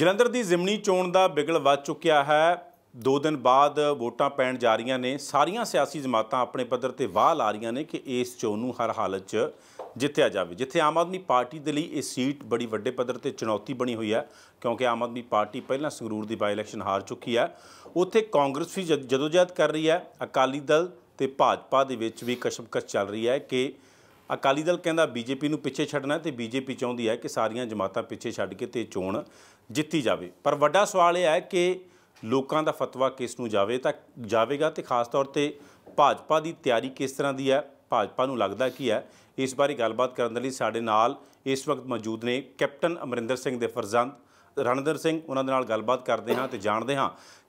ਜਲੰਧਰ ਦੀ ਜ਼ਿਮਨੀ ਚੋਣ ਦਾ ਬਿਗਲ ਵੱਜ ਚੁੱਕਿਆ ਹੈ ਦੋ ਦਿਨ ਬਾਅਦ ਵੋਟਾਂ ਪੈਣ ਜਾ ਰਹੀਆਂ ਨੇ ਸਾਰੀਆਂ ਸਿਆਸੀ ਜਮਾਤਾਂ ਆਪਣੇ ਪੱਧਰ ਤੇ ਵਾਹ ਲਾ ਰਹੀਆਂ ਨੇ ਕਿ ਇਸ ਚੋਣ ਨੂੰ ਹਰ ਹਾਲਤ 'ਚ ਜਿੱਤਿਆ ਜਾਵੇ ਜਿੱਥੇ ਆਮ ਆਦਮੀ ਪਾਰਟੀ ਦੇ ਲਈ ਇਹ ਸੀਟ ਬੜੀ ਵੱਡੇ ਪੱਧਰ ਤੇ ਚੁਣੌਤੀ ਬਣੀ ਹੋਈ ਹੈ ਕਿਉਂਕਿ ਆਮ ਆਦਮੀ ਪਾਰਟੀ ਪਹਿਲਾਂ ਸੰਗਰੂਰ ਦੀ ਬਾਈ ਇਲੈਕਸ਼ਨ ਹਾਰ ਚੁੱਕੀ ਹੈ ਉੱਥੇ ਕਾਂਗਰਸ ਵੀ ਜਦੋਜਹਿਦ ਕਰ ਰਹੀ ਹੈ ਅਕਾਲੀ ਦਲ ਤੇ ਭਾਜਪਾ ਦੇ ਵਿੱਚ ਵੀ ਕਸ਼ਮਕਸ਼ ਚੱਲ ਰਹੀ ਹੈ ਕਿ ਅਕਾਲੀ ਦਲ ਕਹਿੰਦਾ ਬੀਜੇਪੀ ਨੂੰ ਪਿੱਛੇ ਛੱਡਣਾ ਤੇ ਬੀਜੇਪੀ ਚਾਹੁੰਦੀ ਹੈ ਕਿ ਸਾਰੀਆਂ ਜਮਾਤਾਂ ਪਿੱਛੇ ਛੱਡ ਕੇ ਤੇ ਚੋਣ ਜਿੱਤੀ ਜਾਵੇ ਪਰ ਵੱਡਾ ਸਵਾਲ ਇਹ ਹੈ ਕਿ ਲੋਕਾਂ ਦਾ ਫਤਵਾ ਕਿਸ ਨੂੰ ਜਾਵੇ ਤਾਂ ਜਾਵੇਗਾ ਤੇ ਖਾਸ ਤੌਰ ਤੇ ਭਾਜਪਾ ਦੀ ਤਿਆਰੀ ਕਿਸ ਤਰ੍ਹਾਂ ਦੀ ਹੈ ਭਾਜਪਾ ਨੂੰ ਲੱਗਦਾ ਕੀ ਹੈ ਇਸ ਬਾਰੇ ਗੱਲਬਾਤ ਕਰਨ ਦੇ ਲਈ ਸਾਡੇ ਨਾਲ ਇਸ ਵਕਤ ਮੌਜੂਦ ਨੇ ਕੈਪਟਨ ਅਮਰਿੰਦਰ ਸਿੰਘ ਦੇ ਫਰਜ਼ੰਦ ਰਣਦਰ ਸਿੰਘ ਉਹਨਾਂ ਦੇ ਨਾਲ ਗੱਲਬਾਤ ਕਰਦੇ ਹਾਂ ਤੇ ਜਾਣਦੇ ਹਾਂ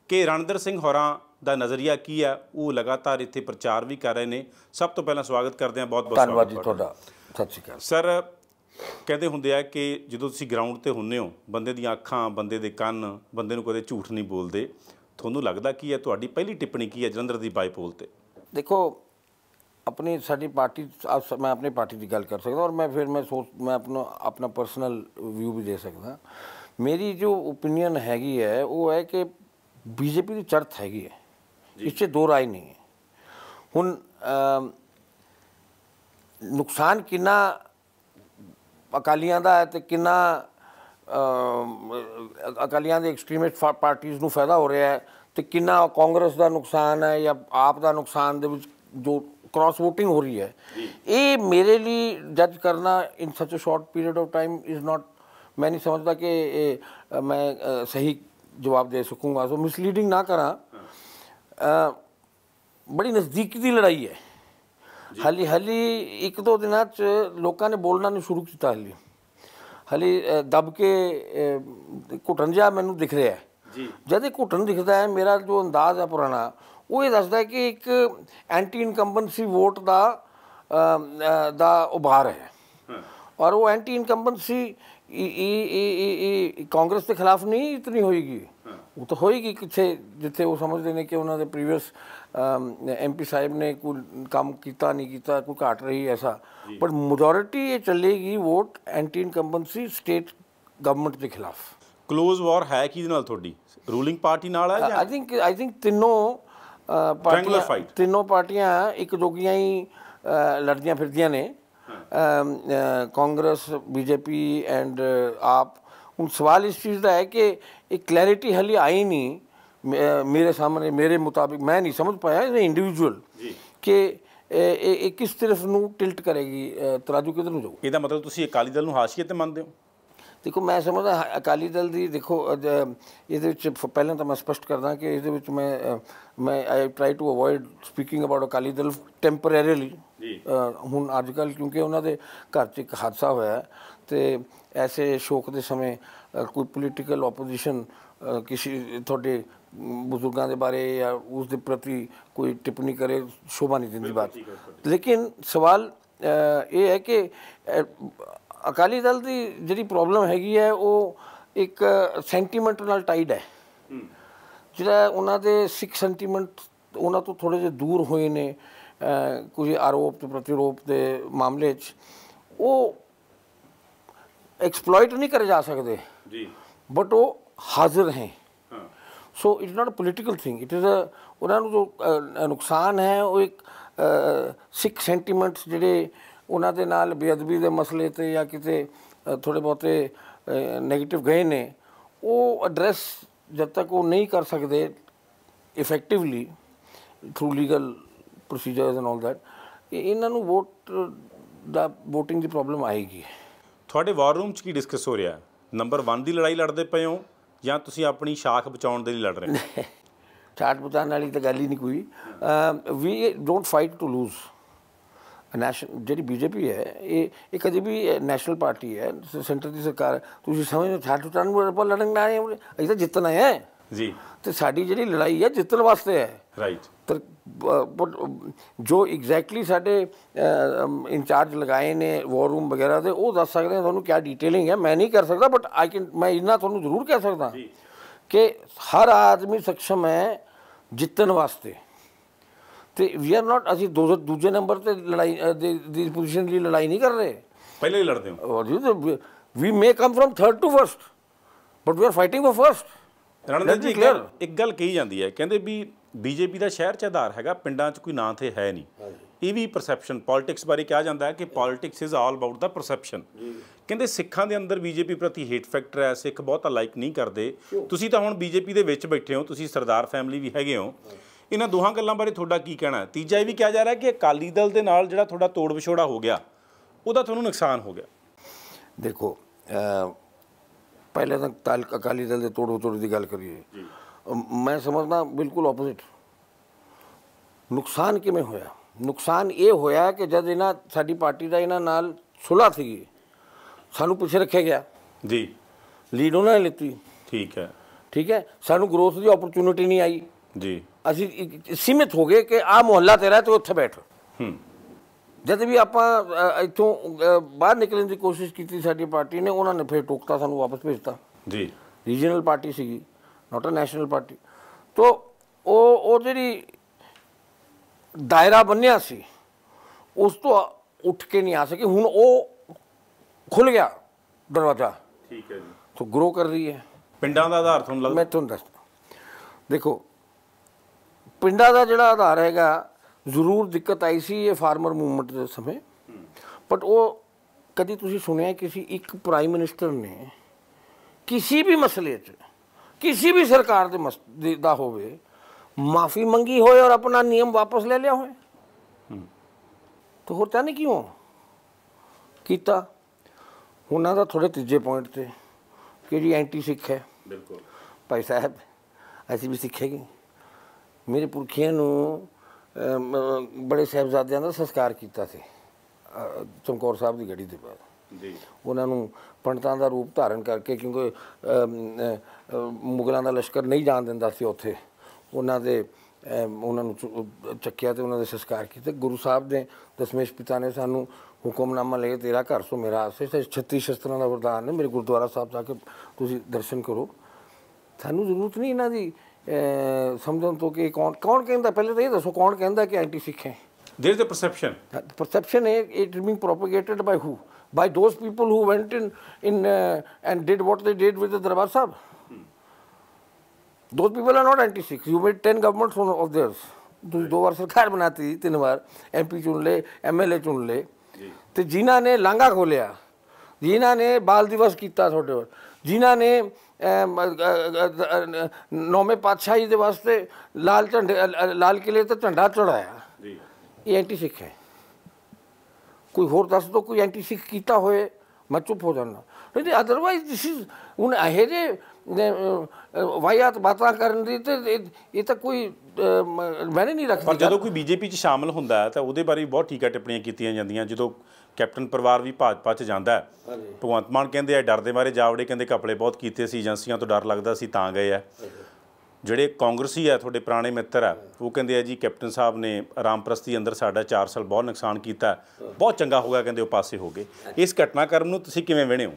ਕਿ ਰਣਦਰ ਸਿੰਘ ਹੋਰਾਂ ਦਾ ਨਜ਼ਰੀਆ ਕੀ ਹੈ ਉਹ ਲਗਾਤਾਰ ਇੱਥੇ ਪ੍ਰਚਾਰ ਵੀ ਕਰ ਰਹੇ ਨੇ ਸਭ ਤੋਂ ਪਹਿਲਾਂ ਸਵਾਗਤ ਕਰਦੇ ਹਾਂ ਬਹੁਤ ਬਹੁਤ ਧੰਨਵਾਦ ਜੀ ਤੁਹਾਡਾ ਸਤਿ ਸ਼੍ਰੀ ਅਕਾਲ ਸਰ ਕਹਿੰਦੇ ਹੁੰਦੇ ਆ ਕਿ ਜਦੋਂ ਤੁਸੀਂ ਗਰਾਊਂਡ ਤੇ ਹੁੰਨੇ ਹੋ ਬੰਦੇ ਦੀਆਂ ਅੱਖਾਂ ਬੰਦੇ ਦੇ ਕੰਨ ਬੰਦੇ ਨੂੰ ਕਦੇ ਝੂਠ ਨਹੀਂ ਬੋਲਦੇ ਤੁਹਾਨੂੰ ਲੱਗਦਾ ਕੀ ਹੈ ਤੁਹਾਡੀ ਪਹਿਲੀ ਟਿੱਪਣੀ ਕੀ ਹੈ ਜਲੰਧਰ ਦੀ ਬਾਈਪੋਲ ਤੇ ਦੇਖੋ ਆਪਣੀ ਸਾਡੀ ਪਾਰਟੀ ਮੈਂ ਆਪਣੀ ਪਾਰਟੀ ਦੀ ਗੱਲ ਕਰ ਸਕਦਾ ਔਰ ਮੈਂ ਫਿਰ ਮੈਂ ਸੋਚ ਮੈਂ ਆਪਣਾ ਆਪਣਾ ਪਰਸਨਲ ਵਿਊ ਵੀ ਦੇ ਸਕਦਾ ਮੇਰੀ ਜੋ opinion ਹੈਗੀ ਹੈ ਉਹ ਹੈ ਕਿ ਬੀਜੇਪੀ ਦੀ ਚੜ੍ਹਤ ਹੈਗੀ ਹੈ ਇਸ 'ਚ ਦੋ ਰਾਏ ਨਹੀਂ ਹੈ ਹੁਣ ਨੁਕਸਾਨ ਕਿੰਨਾ ਅਕਾਲੀਆਂ ਦਾ ਹੈ ਤੇ ਕਿੰਨਾ ਅਕਾਲੀਆਂ ਦੇ ਐਕਸਟ੍ਰੀਮਿਸਟ ਪਾਰਟੀਆਂ ਨੂੰ ਫਾਇਦਾ ਹੋ ਰਿਹਾ ਹੈ ਤੇ ਕਿੰਨਾ ਕਾਂਗਰਸ ਦਾ ਨੁਕਸਾਨ ਹੈ ਜਾਂ ਆਪ ਦਾ ਨੁਕਸਾਨ ਦੇ ਵਿੱਚ ਜੋ ਕ੍ਰਾਸ ਵੋਟਿੰਗ ਹੋ ਰਹੀ ਹੈ ਇਹ ਮੇਰੇ ਲਈ ਜੱਜ ਕਰਨਾ in such a short period of time is not ਮੈਂ ਨਹੀਂ ਸਮਝਦਾ ਕਿ ਮੈਂ ਸਹੀ ਜਵਾਬ ਦੇ ਸਕੂੰਗਾ ਸੋ ਮਿਸਲੀਡਿੰਗ ਨਾ ਕਰਾਂ ਬੜੀ ਨਜ਼ਦੀਕੀ ਦੀ ਲੜਾਈ ਹੈ ਹਲੀ ਹਾਲੀ ਇੱਕ ਦੋ ਦਿਨਾਂ 'ਚ ਲੋਕਾਂ ਨੇ ਬੋਲਣਾ ਨਹੀਂ ਸ਼ੁਰੂ ਕੀਤਾ ਹਲੀ ਹਾਲੀ ਦਬ ਕੇ ਘੁੱਟਣ ਜਾ ਮੈਨੂੰ ਦਿਖ ਰਿਹਾ ਹੈ ਜੀ ਜਦ ਇਹ ਘੁੱਟਣ ਦਿਖਦਾ ਹੈ ਮੇਰਾ ਜੋ ਅੰਦਾਜ਼ ਹੈ ਪੁਰਾਣਾ ਉਹ ਇਹ ਦੱਸਦਾ ਹੈ ਕਿ ਇੱਕ ਐਂਟੀ ਇਨਕੰਬੈਂਸੀ ਵੋਟ ਦਾ ਦਾ ਉਭਾਰ ਹੈ ਔਰ ਉਹ ਐਂਟੀ ਇਨਕੰਬੈਂਸੀ ਇਹ ਕਾਂਗਰਸ ਦੇ ਖਿਲਾਫ ਨਹੀਂ ਇਤਨੀ ਹੋਏਗੀ ਉਹ ਤਾਂ ਹੋਏਗੀ ਕਿਥੇ ਜਿੱਥੇ ਉਹ ਸਮਝਦੇ ਨੇ ਕਿ ਉਹਨਾਂ ਦੇ ਪ੍ਰੀਵੀਅਸ ਐਮਪੀ ਸਾਹਿਬ ਨੇ ਕੋਈ ਕੰਮ ਕੀਤਾ ਨਹੀਂ ਕੀਤਾ ਕੋਈ ਘਾਟ ਰਹੀ ਐਸਾ ਪਰ ਮੈਜੋਰਿਟੀ ਇਹ ਚੱਲੇਗੀ vote anti incumbency state government ਦੇ ਖਿਲਾਫ ক্লোਜ਼ ਵਾਰ ਹੈ ਕਿਹਦੇ ਨਾਲ ਤੁਹਾਡੀ ਰੂਲਿੰਗ ਪਾਰਟੀ ਨਾਲ ਹੈ ਜਾਂ ਆਈ ਥਿੰਕ ਆਈ ਥਿੰਕ ਤਿੰਨੋਂ ਪਾਰਟੀਆਂ ਤਿੰਨੋਂ ਪਾਰਟੀਆਂ ਇੱਕ ਜੋਗੀਆਂ ਹੀ ਲੜਦੀਆਂ ਫਿਰਦੀਆਂ ਨੇ ਕਾਂਗਰਸ ਬੀਜੇਪੀ ਐਂਡ ਆਪ आप ਸਵਾਲ ਇਸ ਚੀਜ਼ ਦਾ ਹੈ ਕਿ ਇੱਕ ਕਲੈਰਿਟੀ ਹਲੀ ਆਈ ਨਹੀਂ ਮੇਰੇ ਸਾਹਮਣੇ ਮੇਰੇ ਮੁਤਾਬਿਕ ਮੈਂ ਨਹੀਂ ਸਮਝ ਪਾਇਆ ਇਹ ਇੰਡੀਵਿਜੂਅਲ ਕਿ ਇਹ ਕਿਸ ਤਰਫ ਨੂੰ ਟਿਲਟ ਕਰੇਗੀ ਤਰਾਜੂ ਕਿਧਰ ਨੂੰ ਜਾਊ ਇਹਦਾ ਮਤਲਬ ਤੁਸੀਂ ਅਕਾਲੀ ਦਲ ਨੂੰ ਹਾਸ਼ੀਏ ਤੇ ਮੰਨਦੇ ਹੋ ਦੇਖੋ ਮੈਂ ਸਮਝਦਾ ਅਕਾਲੀ ਦਲ ਦੀ ਦੇਖੋ ਇਹਦੇ ਵਿੱਚ ਪਹਿਲਾਂ ਤਾਂ ਮੈਂ ਸਪਸ਼ਟ ਕਰਦਾ ਕਿ ਇਹਦੇ ਵਿੱਚ ਮੈਂ ਮੈਂ I try to avoid speaking about Akali Dal temporarily ਹੁਣ ਅੱਜ ਕੱਲ ਕਿਉਂਕਿ ਉਹਨਾਂ ਦੇ ਘਰ 'ਚ ਇੱਕ ਹਾਦਸਾ ਹੋਇਆ ਤੇ ਐਸੇ ਸ਼ੋਕ ਦੇ ਸਮੇਂ ਕੋਈ ਪੋਲੀਟੀਕਲ ਆਪੋਜੀਸ਼ਨ ਕਿਸੇ ਤੁਹਾਡੇ ਬਜ਼ੁਰਗਾਂ ਦੇ ਬਾਰੇ ਜਾਂ ਉਸ ਦੇ ਪ੍ਰਤੀ ਕੋਈ ਟਿੱਪਣੀ ਕਰੇ ਸ਼ੋਭਾ ਨਹੀਂ ਦਿੰਦੀ ਬਾਤ ਲੇਕਿਨ ਸਵਾਲ ਇਹ ਹੈ ਕਿ ਅਕਾਲੀ ਦਲ ਦੀ ਜਿਹੜੀ ਪ੍ਰੋਬਲਮ ਹੈਗੀ ਹੈ ਉਹ ਇੱਕ ਸੈਂਟੀਮੈਂਟ ਨਾਲ ਟਾਈਡ ਹੈ ਜਿਹੜਾ ਉਹਨਾਂ ਦੇ ਸਿੱਖ ਸੈਂਟੀਮੈਂਟ ਉਹਨਾਂ ਤੋਂ ਥੋੜੇ ਜਿਹਾ ਦੂਰ ਹੋਏ ਨੇ ਕੁਝ ਆਰੋਪ ਤੇ ਪ੍ਰਤੀਰੋਪ ਦੇ ਮਾਮਲੇ 'ਚ ਉਹ ਐਕਸਪਲੋਇਟ ਨਹੀਂ ਕਰੇ ਜਾ ਸਕਦੇ ਜੀ ਬਟ ਉਹ ਹਾਜ਼ਰ ਹੈ so it not political thing it is a ਉਹਨਾਂ ਨੂੰ ਜੋ ਨੁਕਸਾਨ ਹੈ ਉਹ ਇੱਕ ਸਿੱਖ ਸੈਂਟੀਮੈਂਟਸ ਜਿਹੜੇ ਉਹਨਾਂ ਦੇ ਨਾਲ ਬੇਅਦਬੀ ਦੇ ਮਸਲੇ ਤੇ ਜਾਂ ਕਿਤੇ ਥੋੜੇ ਬਹੁਤੇ 네ਗੇਟਿਵ ਗਏ ਨੇ ਉਹ ਐਡਰੈਸ ਜਦ ਤੱਕ ਉਹ ਨਹੀਂ ਕਰ ਸਕਦੇ effectively through legal procedures and all that ਇਹਨਾਂ ਨੂੰ ਵੋਟ ਦਾ VOTING ਦੀ ਪ੍ਰੋਬਲਮ ਆਏਗੀ ਤੁਹਾਡੇ ਵਾਰ ਰੂਮ 'ਚ ਕੀ ਡਿਸਕਸ ਹੋ ਰਿਹਾ ਨੰਬਰ 1 ਦੀ ਲੜਾਈ ਲੜਦੇ ਪਏ ਹੋ ਜਾਂ ਤੁਸੀਂ ਆਪਣੀ ਸ਼ਾਖ ਬਚਾਉਣ ਦੇ ਲਈ ਲੜ ਰਹੇ ਹੋ ਛਾਟ ਬਚਾਉਣ ਵਾਲੀ ਤਾਂ ਗੱਲ ਹੀ ਨਹੀਂ ਕੋਈ ਵੀ don't fight to lose national ਜਿਹੜੀ ਬੀਜੇਪੀ ਹੈ ਇਹ ਇੱਕ ਕਦੇ ਵੀ ਨੈਸ਼ਨਲ ਪਾਰਟੀ ਹੈ ਸੈਂਟਰ ਦੀ ਸਰਕਾਰ ਤੁਸੀਂ ਸਮਝੋ 698 ਰੁਪਏ ਲੜਨ ਆਏ ਅਸੀਂ ਤਾਂ ਜਿੱਤਣਾ ਹੈ ਜੀ ਤੇ ਸਾਡੀ ਜਿਹੜੀ ਲੜਾਈ ਹੈ ਜਿੱਤਣ ਵਾਸਤੇ ਹੈ ਰਾਈਟ ਪਰ ਜੋ ਐਗਜ਼ੈਕਟਲੀ ਸਾਡੇ ਇਨਚਾਰਜ ਲਗਾਏ ਨੇ ਵਾਰ ਰੂਮ ਵਗੈਰਾ ਦੇ ਉਹ ਦੱਸ ਸਕਦੇ ਆ ਤੁਹਾਨੂੰ ਕੀ ਡਿਟੇਲਿੰਗ ਹੈ ਮੈਂ ਨਹੀਂ ਕਰ ਸਕਦਾ ਬਟ ਆਈ ਕੈਨ ਮੈਂ ਇੰਨਾ ਤੁਹਾਨੂੰ ਜ਼ਰੂਰ ਕਹਿ ਸਕਦਾ ਕਿ ਹਰ ਆਦਮੀ ਸક્ષਮ ਹੈ ਜਿੱਤਣ ਵਾਸਤੇ ਤੇ ਵੀ ਆਰ ਨਾਟ ਅਸੀਂ ਦੂਜੇ ਨੰਬਰ ਤੇ ਲੜਾਈ ਦੀ ਪੋਜੀਸ਼ਨ ਲਈ ਲੜਾਈ ਨਹੀਂ ਕਰ ਰਹੇ ਪਹਿਲੇ ਹੀ ਲੜਦੇ ਹਾਂ we may come from third to first but we are fighting for first Randeep ji ਇੱਕ ਗੱਲ ਕਹੀ ਜਾਂਦੀ ਹੈ ਕਹਿੰਦੇ ਵੀ ਬੀਜੇਪੀ ਦਾ ਸ਼ਹਿਰ 'ਚ ਆਧਾਰ ਹੈਗਾ ਪਿੰਡਾਂ 'ਚ ਕੋਈ ਨਾਂ ਤੇ ਹੈ ਨਹੀਂ ਇਹ ਵੀ ਪਰਸੈਪਸ਼ਨ ਪੋਲਿਟਿਕਸ ਬਾਰੇ ਕਿਹਾ ਜਾਂਦਾ ਹੈ ਕਿ politics is all about the perception ਕਹਿੰਦੇ ਸਿੱਖਾਂ ਦੇ ਅੰਦਰ ਬੀਜੇਪੀ ਪ੍ਰਤੀ ਹੇਟ ਫੈਕਟਰ ਹੈ ਸਿੱਖ ਬਹੁਤਾ ਲਾਈਕ ਨਹੀਂ ਕਰਦੇ ਤੁਸੀਂ ਤਾਂ ਹੁਣ ਬੀਜੇਪੀ ਦੇ ਵਿੱਚ ਬੈਠੇ ਹੋ ਤੁਸੀਂ ਸਰਦਾਰ ਫੈਮਿਲੀ ਵੀ ਹੈਗੇ ਹੋ ਇਹਨਾਂ ਦੋਹਾਂ ਗੱਲਾਂ ਬਾਰੇ ਤੁਹਾਡਾ ਕੀ ਕਹਿਣਾ ਹੈ ਤੀਜਾ ਇਹ ਵੀ ਕਿਹਾ ਜਾ ਰਿਹਾ ਕਿ ਅਕਾਲੀ ਦਲ ਦੇ ਨਾਲ ਜਿਹੜਾ ਤੁਹਾਡਾ ਤੋੜ ਵਿਛੋੜਾ ਹੋ ਗਿਆ ਉਹਦਾ ਤੁਹਾਨੂੰ ਨੁਕਸਾਨ ਹੋ ਗਿਆ ਦੇਖੋ ਪਹਿਲੇ ਤਾਂ ਤਾਲ ਅਕਾਲੀ ਦਲ ਦੇ ਤੋੜੋ ਤੋੜ ਦੀ ਗੱਲ ਕਰੀਏ ਮੈਂ ਸਮਝਦਾ ਬਿਲਕੁਲ ਆਪੋਜ਼ਿਟ ਨੁਕਸਾਨ ਕਿਵੇਂ ਹੋਇਆ ਨੁਕਸਾਨ ਇਹ ਹੋਇਆ ਕਿ ਜਦ ਇਹਨਾਂ ਸਾਡੀ ਪਾਰਟੀ ਦਾ ਇਹਨਾਂ ਨਾਲ ਸੁਲਾ ਸੀਗੀ ਸਾਨੂੰ ਪੁੱਛ ਰੱਖਿਆ ਗਿਆ ਜੀ ਲੀਡ ਉਹਨਾਂ ਨੇ ਲਿੱਤੀ ਠੀਕ ਹੈ ਠੀਕ ਹੈ ਸਾਨੂੰ ਗਰੋਥ ਦੀ ਓਪਰਚੁਨਿਟੀ ਨਹੀਂ ਆਈ ਜੀ ਅਸੀਂ ਸੀਮਿਤ ਹੋ ਗਏ ਕਿ ਆ ਮੁਹੱਲਾ ਤੇਰਾ ਤੇ ਉੱਥੇ ਬੈਠ ਹੂੰ ਜਦ ਵੀ ਆਪਾਂ ਇੱਥੋਂ ਬਾਹਰ ਨਿਕਲਣ ਦੀ ਕੋਸ਼ਿਸ਼ ਕੀਤੀ ਸਾਡੀ ਪਾਰਟੀ ਨੇ ਉਹਨਾਂ ਨੇ ਫਿਰ ਟੋਕਤਾ ਸਾਨੂੰ ਵਾਪਸ ਭੇਜਤਾ ਜੀ ਰੀਜਨਲ ਪਾਰਟੀ ਸੀਗੀ ਨਾਟ ਅ ਨੈਸ਼ਨਲ ਪਾਰਟੀ ਤੋਂ ਉਹ ਉਹ ਜਿਹੜੀ ਦਾਇਰਾ ਬੰਨਿਆ ਸੀ ਉਸ ਤੋਂ ਉੱਠ ਕੇ ਨਹੀਂ ਆ ਸਕੀ ਹੁਣ ਉਹ ਖੁੱਲ ਗਿਆ ਦਰਵਾਜ਼ਾ ਠੀਕ ਹੈ ਜੀ ਤੋਂ ਗਰੋ ਕਰ ਰਹੀ ਹੈ ਪਿੰਡਾਂ ਦਾ ਆਧਾਰ ਤੁਹਾਨੂੰ ਲੱਗਦਾ ਮੈਂ ਤੁਹਾਨੂੰ ਦੱਸਦਾ ਦੇਖੋ ਪਿੰਡਾਂ ਦਾ ਜਿਹੜਾ ਆਧਾਰ ਹੈਗਾ ਜ਼ਰੂਰ ਦਿੱਕਤ ਆਈ ਸੀ ਇਹ ਫਾਰਮਰ ਮੂਵਮੈਂਟ ਦੇ ਸਮੇਂ ਬਟ ਉਹ ਕਦੀ ਤੁਸੀਂ ਸੁਣਿਆ ਕਿਸੇ ਇੱਕ ਪ੍ਰਾਈਮ ਮਿਨਿਸਟਰ ਨੇ ਕਿਸੇ ਵੀ ਮਸਲੇ 'ਚ ਕਿਸੇ ਵੀ ਸਰਕਾਰ ਦੇ ਦਾ ਹੋਵੇ ਮਾਫੀ ਮੰਗੀ ਹੋਏ ਔਰ ਆਪਣਾ ਨਿਯਮ ਵਾਪਸ ਲੈ ਲਿਆ ਹੋਏ ਤਾਂ ਹੋਰ ਤਾਂ ਨਹੀਂ ਕਿਉਂ ਕੀਤਾ ਉਹਨਾਂ ਦਾ ਥੋੜੇ ਤੀਜੇ ਪੁਆਇੰਟ ਤੇ ਕਿ ਜੀ ਐਂਟੀ ਸਿੱਖ ਹੈ ਬਿਲਕੁਲ ਭਾਈ ਸਾਹਿਬ ਅਸੀਂ ਵੀ ਸਿੱਖੇਗੇ ਮੇਰੇ ਪੁਰਖਿਆਂ ਨੂੰ ਬੜੇ ਸਹਿਬਜ਼ਾਦਿਆਂ ਦਾ ਸੰਸਕਾਰ ਕੀਤਾ ਸੀ ਚਮਕੌਰ ਸਾਹਿਬ ਦੀ ਗੱਡੀ ਦੇ ਬਾਅਦ ਜੀ ਉਹਨਾਂ ਨੂੰ ਪੰਡਤਾਂ ਦਾ ਰੂਪ ਧਾਰਨ ਕਰਕੇ ਕਿਉਂਕਿ ਮੁਗਲਾਂ ਦਾ ਲਸ਼ਕਰ ਨਹੀਂ ਜਾਣ ਦਿੰਦਾ ਸੀ ਉੱਥੇ ਉਹਨਾਂ ਦੇ ਉਹਨਾਂ ਨੂੰ ਚੱਕਿਆ ਤੇ ਉਹਨਾਂ ਦੇ ਸੰਸਕਾਰ ਕੀਤੇ ਗੁਰੂ ਸਾਹਿਬ ਨੇ ਦਸ਼ਮੇਸ਼ ਪਿਤਾ ਨੇ ਸਾਨੂੰ ਹੁਕਮਨਾਮਾ ਲੈ ਤੇਰਾ ਘਰ ਸੋ ਮੇਰਾ ਆਸੇ 36 ਸ਼ਸਤਰਾਂ ਦਾ ਵਰਦਾਨ ਹੈ ਮੇਰੇ ਗੁਰਦੁਆਰਾ ਸਾਹਿਬ ਜਾ ਕੇ ਤੁਸੀਂ ਦਰਸ਼ਨ ਕਰੋ ਤੁਹਾਨੂੰ ਜ਼ਰੂਰਤ ਨਹੀਂ ਇਹਨਾਂ ਦੀ ਸਮਝਣ ਤੋਂ ਕਿ ਕੌਣ ਕੌਣ ਕਹਿੰਦਾ ਪਹਿਲੇ ਤਾਂ ਇਹ ਦੱਸੋ ਕੌਣ ਕਹਿੰਦਾ ਕਿ ਐਂਟੀ ਸਿੱਖ ਹੈ there is a perception perception ਹੈ it being propagated by who by those people who went in in and did what they did with the Darbar Sahib those people are not anti Sikh you made 10 governments of theirs ਤੁਸੀਂ ਦੋ ਵਾਰ ਸਰਕਾਰ ਬਣਾਤੀ ਤਿੰਨ ਵਾਰ MP ਚੁਣ ਲਏ MLA ਚੁਣ ਲਏ ਤੇ ਜਿਨ੍ਹਾਂ ਨੇ ਲਾਂਗਾ ਖੋਲਿਆ ਜਿਨ੍ਹਾਂ ਨੇ ਬਾਲ ਦਿਵਸ ਕੀਤਾ ਤੁਹਾਡੇ ਵੱਲ ਜਿਨ੍ਹਾਂ ਨੇ ਨੌਵੇਂ ਪਾਤਸ਼ਾਹੀ ਦੇ ਵਾਸਤੇ ਲਾਲ ਝੰਡੇ ਲਾਲ ਕਿਲੇ ਤੇ ਝੰਡਾ ਚੜਾਇਆ ਜੀ ਇਹ ਐਂਟੀ ਸਿੱਖ ਹੈ ਕੋਈ ਹੋਰ ਦੱਸ ਦੋ ਕੋਈ ਐਂਟੀ ਸਿੱਖ ਕੀਤਾ ਹੋਏ ਮੈਂ ਚੁੱਪ ਹੋ ਜਾਣਾ ਨਹੀਂ ਅਦਰਵਾਈਜ਼ ਥਿਸ ਇਜ਼ ਹੁਣ ਅਹੇਰੇ ਵਾਇਆਤ ਬਾਤਾਂ ਕਰਨ ਦੀ ਤੇ ਇਹ ਤਾਂ ਕੋਈ ਮੈਨੇ ਨਹੀਂ ਰੱਖਦਾ ਪਰ ਜਦੋਂ ਕੋਈ ਬੀਜੇਪੀ ਚ ਸ਼ਾਮਲ ਹੁੰਦਾ ਤਾਂ ਉਹਦੇ ਬਾਰੇ ਬਹੁਤ ਠੀਕਾ ਟਿੱਪਣੀਆਂ ਕੀਤੀਆਂ ਜਾਂਦੀਆਂ ਜਦੋਂ ਕੈਪਟਨ ਪਰਿਵਾਰ ਵੀ ਭਾਜਪਾ 'ਚ ਜਾਂਦਾ ਹੈ ਭਗਵੰਤ ਮਾਨ ਕਹਿੰਦੇ ਆ ਡਰ ਦੇ ਮਾਰੇ ਜਾਵੜੇ ਕਹਿੰਦੇ ਕਪੜੇ ਬਹੁਤ ਕੀਤੇ ਸੀ ਏਜੰਸੀਆਂ ਤੋਂ ਡਰ ਲੱਗਦਾ ਸੀ ਤਾਂ ਗਏ ਆ ਜਿਹੜੇ ਕਾਂਗਰਸੀ ਆ ਤੁਹਾਡੇ ਪੁਰਾਣੇ ਮਿੱਤਰ ਆ ਉਹ ਕਹਿੰਦੇ ਆ ਜੀ ਕੈਪਟਨ ਸਾਹਿਬ ਨੇ ਰਾਮਪ੍ਰਸਤੀ ਅੰਦਰ ਸਾਡਾ 4 ਸਾਲ ਬਹੁਤ ਨੁਕਸਾਨ ਕੀਤਾ ਬਹੁਤ ਚੰਗਾ ਗਿਆ ਕਹਿੰਦੇ ਉਹ ਪਾਸੇ ਹੋ ਗਏ ਇਸ ਘਟਨਾਕ੍ਰਮ ਨੂੰ ਤੁਸੀਂ ਕਿਵੇਂ ਵੇਣੇ ਹੋ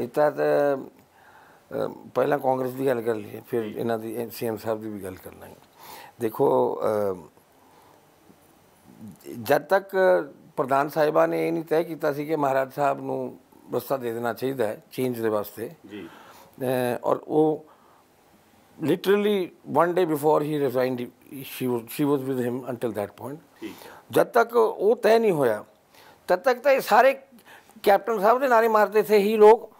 ਇਹ ਤਾਂ ਪਹਿਲਾਂ ਕਾਂਗਰਸ ਦੀ ਗੱਲ ਕਰ ਲਈਏ ਫਿਰ ਇਹਨਾਂ ਦੀ ਸੀਐਮ ਸਾਹਿਬ ਦੀ ਵੀ ਗੱਲ ਕਰ ਲਾਂਗੇ ਦੇਖੋ ਜਦ ਤੱਕ ਪ੍ਰਧਾਨ ਸਾਹਿਬਾ ਨੇ ਇਹ ਨਹੀਂ ਤੈਅ ਕੀਤਾ ਸੀ ਕਿ ਮਹਾਰਾਜ ਸਾਹਿਬ ਨੂੰ ਰਸਤਾ ਦੇ ਦੇਣਾ ਚਾਹੀਦਾ ਹੈ ਚੇਂਜ ਦੇ ਵਾਸਤੇ ਜੀ ਔਰ ਉਹ literally one day before he resigned she was she was with him until that point ਜਦ ਤੱਕ ਉਹ ਤੈਅ ਨਹੀਂ ਹੋਇਆ ਤਦ ਤੱਕ ਤਾਂ ਇਹ ਸਾਰੇ ਕੈਪਟਨ ਸਾਹਿਬ ਦੇ ਨਾਰੇ ਮਾਰਦੇ ਸੇ ਹੀ ਲੋਕ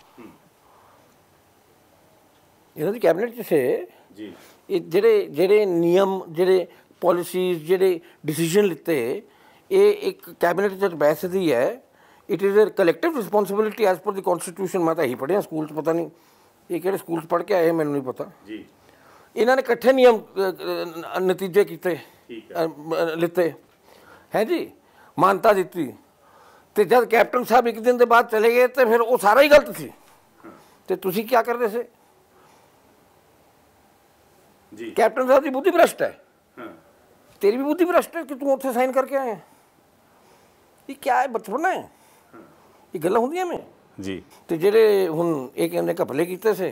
ਇਹਨਾਂ ਦੀ ਕੈਬਨਿਟ 'ਚ ਸੇ ਜੀ ਇਹ ਜਿਹੜੇ ਜਿਹੜੇ ਨਿਯਮ ਜਿਹੜੇ ਪਾਲਿਸੀਜ਼ ਜਿਹੜੇ ਡਿਸੀਜਨ ਲਿੱਤੇ ਇਹ ਇੱਕ ਕੈਬਨਿਟ ਜਦ ਬੈਸਦੀ ਹੈ it is a collective responsibility as per the constitution ਮੈਂ ਤਾਂ ਹੀ ਪੜਿਆ ਸਕੂਲ 'ਚ ਪਤਾ ਨਹੀਂ ਇਹ ਕਿਹੜੇ ਸਕੂਲ 'ਚ ਪੜ ਕੇ ਆਏ ਮੈਨੂੰ ਨਹੀਂ ਪਤਾ ਜੀ ਇਹਨਾਂ ਨੇ ਇਕੱਠੇ ਨਿਯਮ ਨਤੀਜੇ ਕੀਤੇ ਲਿੱਤੇ ਹੈ ਜੀ ਮਾਨਤਾ ਦਿੱਤੀ ਤੇ ਜਦ ਕੈਪਟਨ ਸਾਹਿਬ ਇੱਕ ਦਿਨ ਦੇ ਬਾਅਦ ਚਲੇ ਗਏ ਤੇ ਫਿਰ ਉਹ ਸਾਰਾ ਹੀ ਗਲਤ ਸੀ ਤੇ ਤੁਸੀਂ ਕੀ ਕਰਦੇ ਸੀ ਜੀ ਕੈਪਟਨ ਸਾਹਿਬ ਦੀ ਬੁੱਧੀ ਭ੍ਰਸ਼ਟ ਹੈ ਤੇਰੀ ਵੀ ਬੁੱਧੀ ਭ੍ਰਸ਼ਟ ਹੈ ਕਿ ਤੂੰ ਉੱਥੇ ਸਾਈਨ ਕਰਕੇ ਆਇਆ ਇਹ ਕੀ ਹੈ ਬਚਪਨ ਹੈ ਇਹ ਗੱਲਾਂ ਹੁੰਦੀਆਂ ਮੈਂ ਜੀ ਤੇ ਜਿਹੜੇ ਹੁਣ ਇਹ ਕਹਿੰਦੇ ਘਪਲੇ ਕੀਤੇ ਸੀ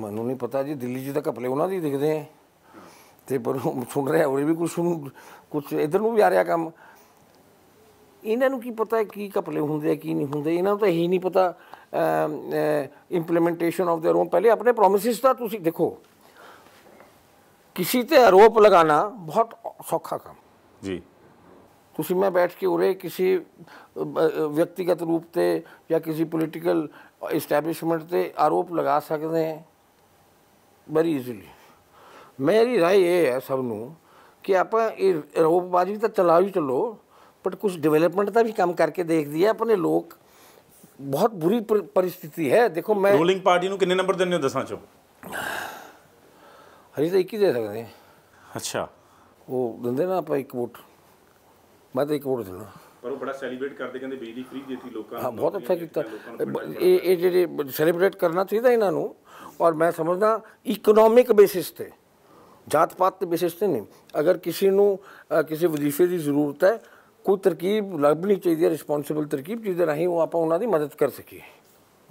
ਮੈਨੂੰ ਨਹੀਂ ਪਤਾ ਜੀ ਦਿੱਲੀ ਜੀ ਦਾ ਘਪਲੇ ਉਹਨਾਂ ਦੀ ਦਿਖਦੇ ਆ ਤੇ ਪਰ ਸੁਣ ਰਿਹਾ ਹੋਰ ਵੀ ਕੁਝ ਕੁਝ ਇਧਰ ਨੂੰ ਵੀ ਆ ਰਿਹਾ ਕੰਮ ਇਹਨਾਂ ਨੂੰ ਕੀ ਪਤਾ ਕੀ ਘਪਲੇ ਹੁੰਦੇ ਆ ਕੀ ਨਹੀਂ ਹੁੰਦੇ ਇਹਨਾਂ ਨੂੰ ਤਾਂ ਇਹੀ ਨਹੀਂ ਪਤਾ ਇੰਪਲੀਮੈਂਟੇਸ਼ਨ ਆਫ देयर ओन ਪਹਿਲੇ ਆਪਣੇ ਪ੍ਰੋਮਿਸਸ ਦਾ ਤੁਸੀਂ ਦੇਖੋ किसी ते आरोप लगाना बहुत सौखा काम जी तुम मैं बैठ के उरे किसी व्यक्तिगत रूप से या किसी पॉलिटिकल इस्टैब्लिशमेंट से आरोप लगा सकते हैं वेरी इजीली मेरी राय ये है सबनों कि आप आरोपबाजी तो चला ही चलो बट कुछ डेवलपमेंट का भी काम करके देख दिया अपने लोग बहुत बुरी परिस्थिति है देखो मैं रूलिंग पार्टी कि नंबर दें दसा चो ਹਰੀ ਤਾਂ ਇੱਕ ਹੀ ਦੇ ਸਕਦੇ ਹਾਂ ਅੱਛਾ ਉਹ ਦਿੰਦੇ ਨਾ ਆਪਾਂ ਇੱਕ ਵੋਟ ਮੈਂ ਤਾਂ ਇੱਕ ਵੋਟ ਦਿੰਦਾ ਪਰ ਉਹ ਬੜਾ ਸੈਲੀਬ੍ਰੇਟ ਕਰਦੇ ਕਹਿੰਦੇ ਬਿਜਲੀ ਫ੍ਰੀ ਦਿੱਤੀ ਲੋਕਾਂ ਨੂੰ ਹਾਂ ਬਹੁਤ ਅੱਛਾ ਕੀਤਾ ਇਹ ਇਹ ਜਿਹੜੇ ਸੈਲੀਬ੍ਰੇਟ ਕਰਨਾ ਚਾਹੀਦਾ ਇਹਨਾਂ ਨੂੰ ਔਰ ਮੈਂ ਸਮਝਦਾ ਇਕਨੋਮਿਕ ਬੇਸਿਸ ਤੇ ਜਾਤ ਪਾਤ ਤੇ ਬੇਸਿਸ ਤੇ ਨਹੀਂ ਅਗਰ ਕਿਸੇ ਨੂੰ ਕਿਸੇ ਵਜ਼ੀਫੇ ਦੀ ਜ਼ਰੂਰਤ ਹੈ ਕੋਈ ਤਰਕੀਬ ਲੱਭਣੀ ਚਾਹੀਦੀ ਹੈ ਰਿਸਪੌਂਸਿਬਲ ਤਰਕੀਬ ਜਿਹਦੇ ਰਾਹੀਂ ਉਹ ਆਪਾਂ ਉਹਨਾਂ ਦੀ ਮਦਦ ਕਰ ਸਕੀਏ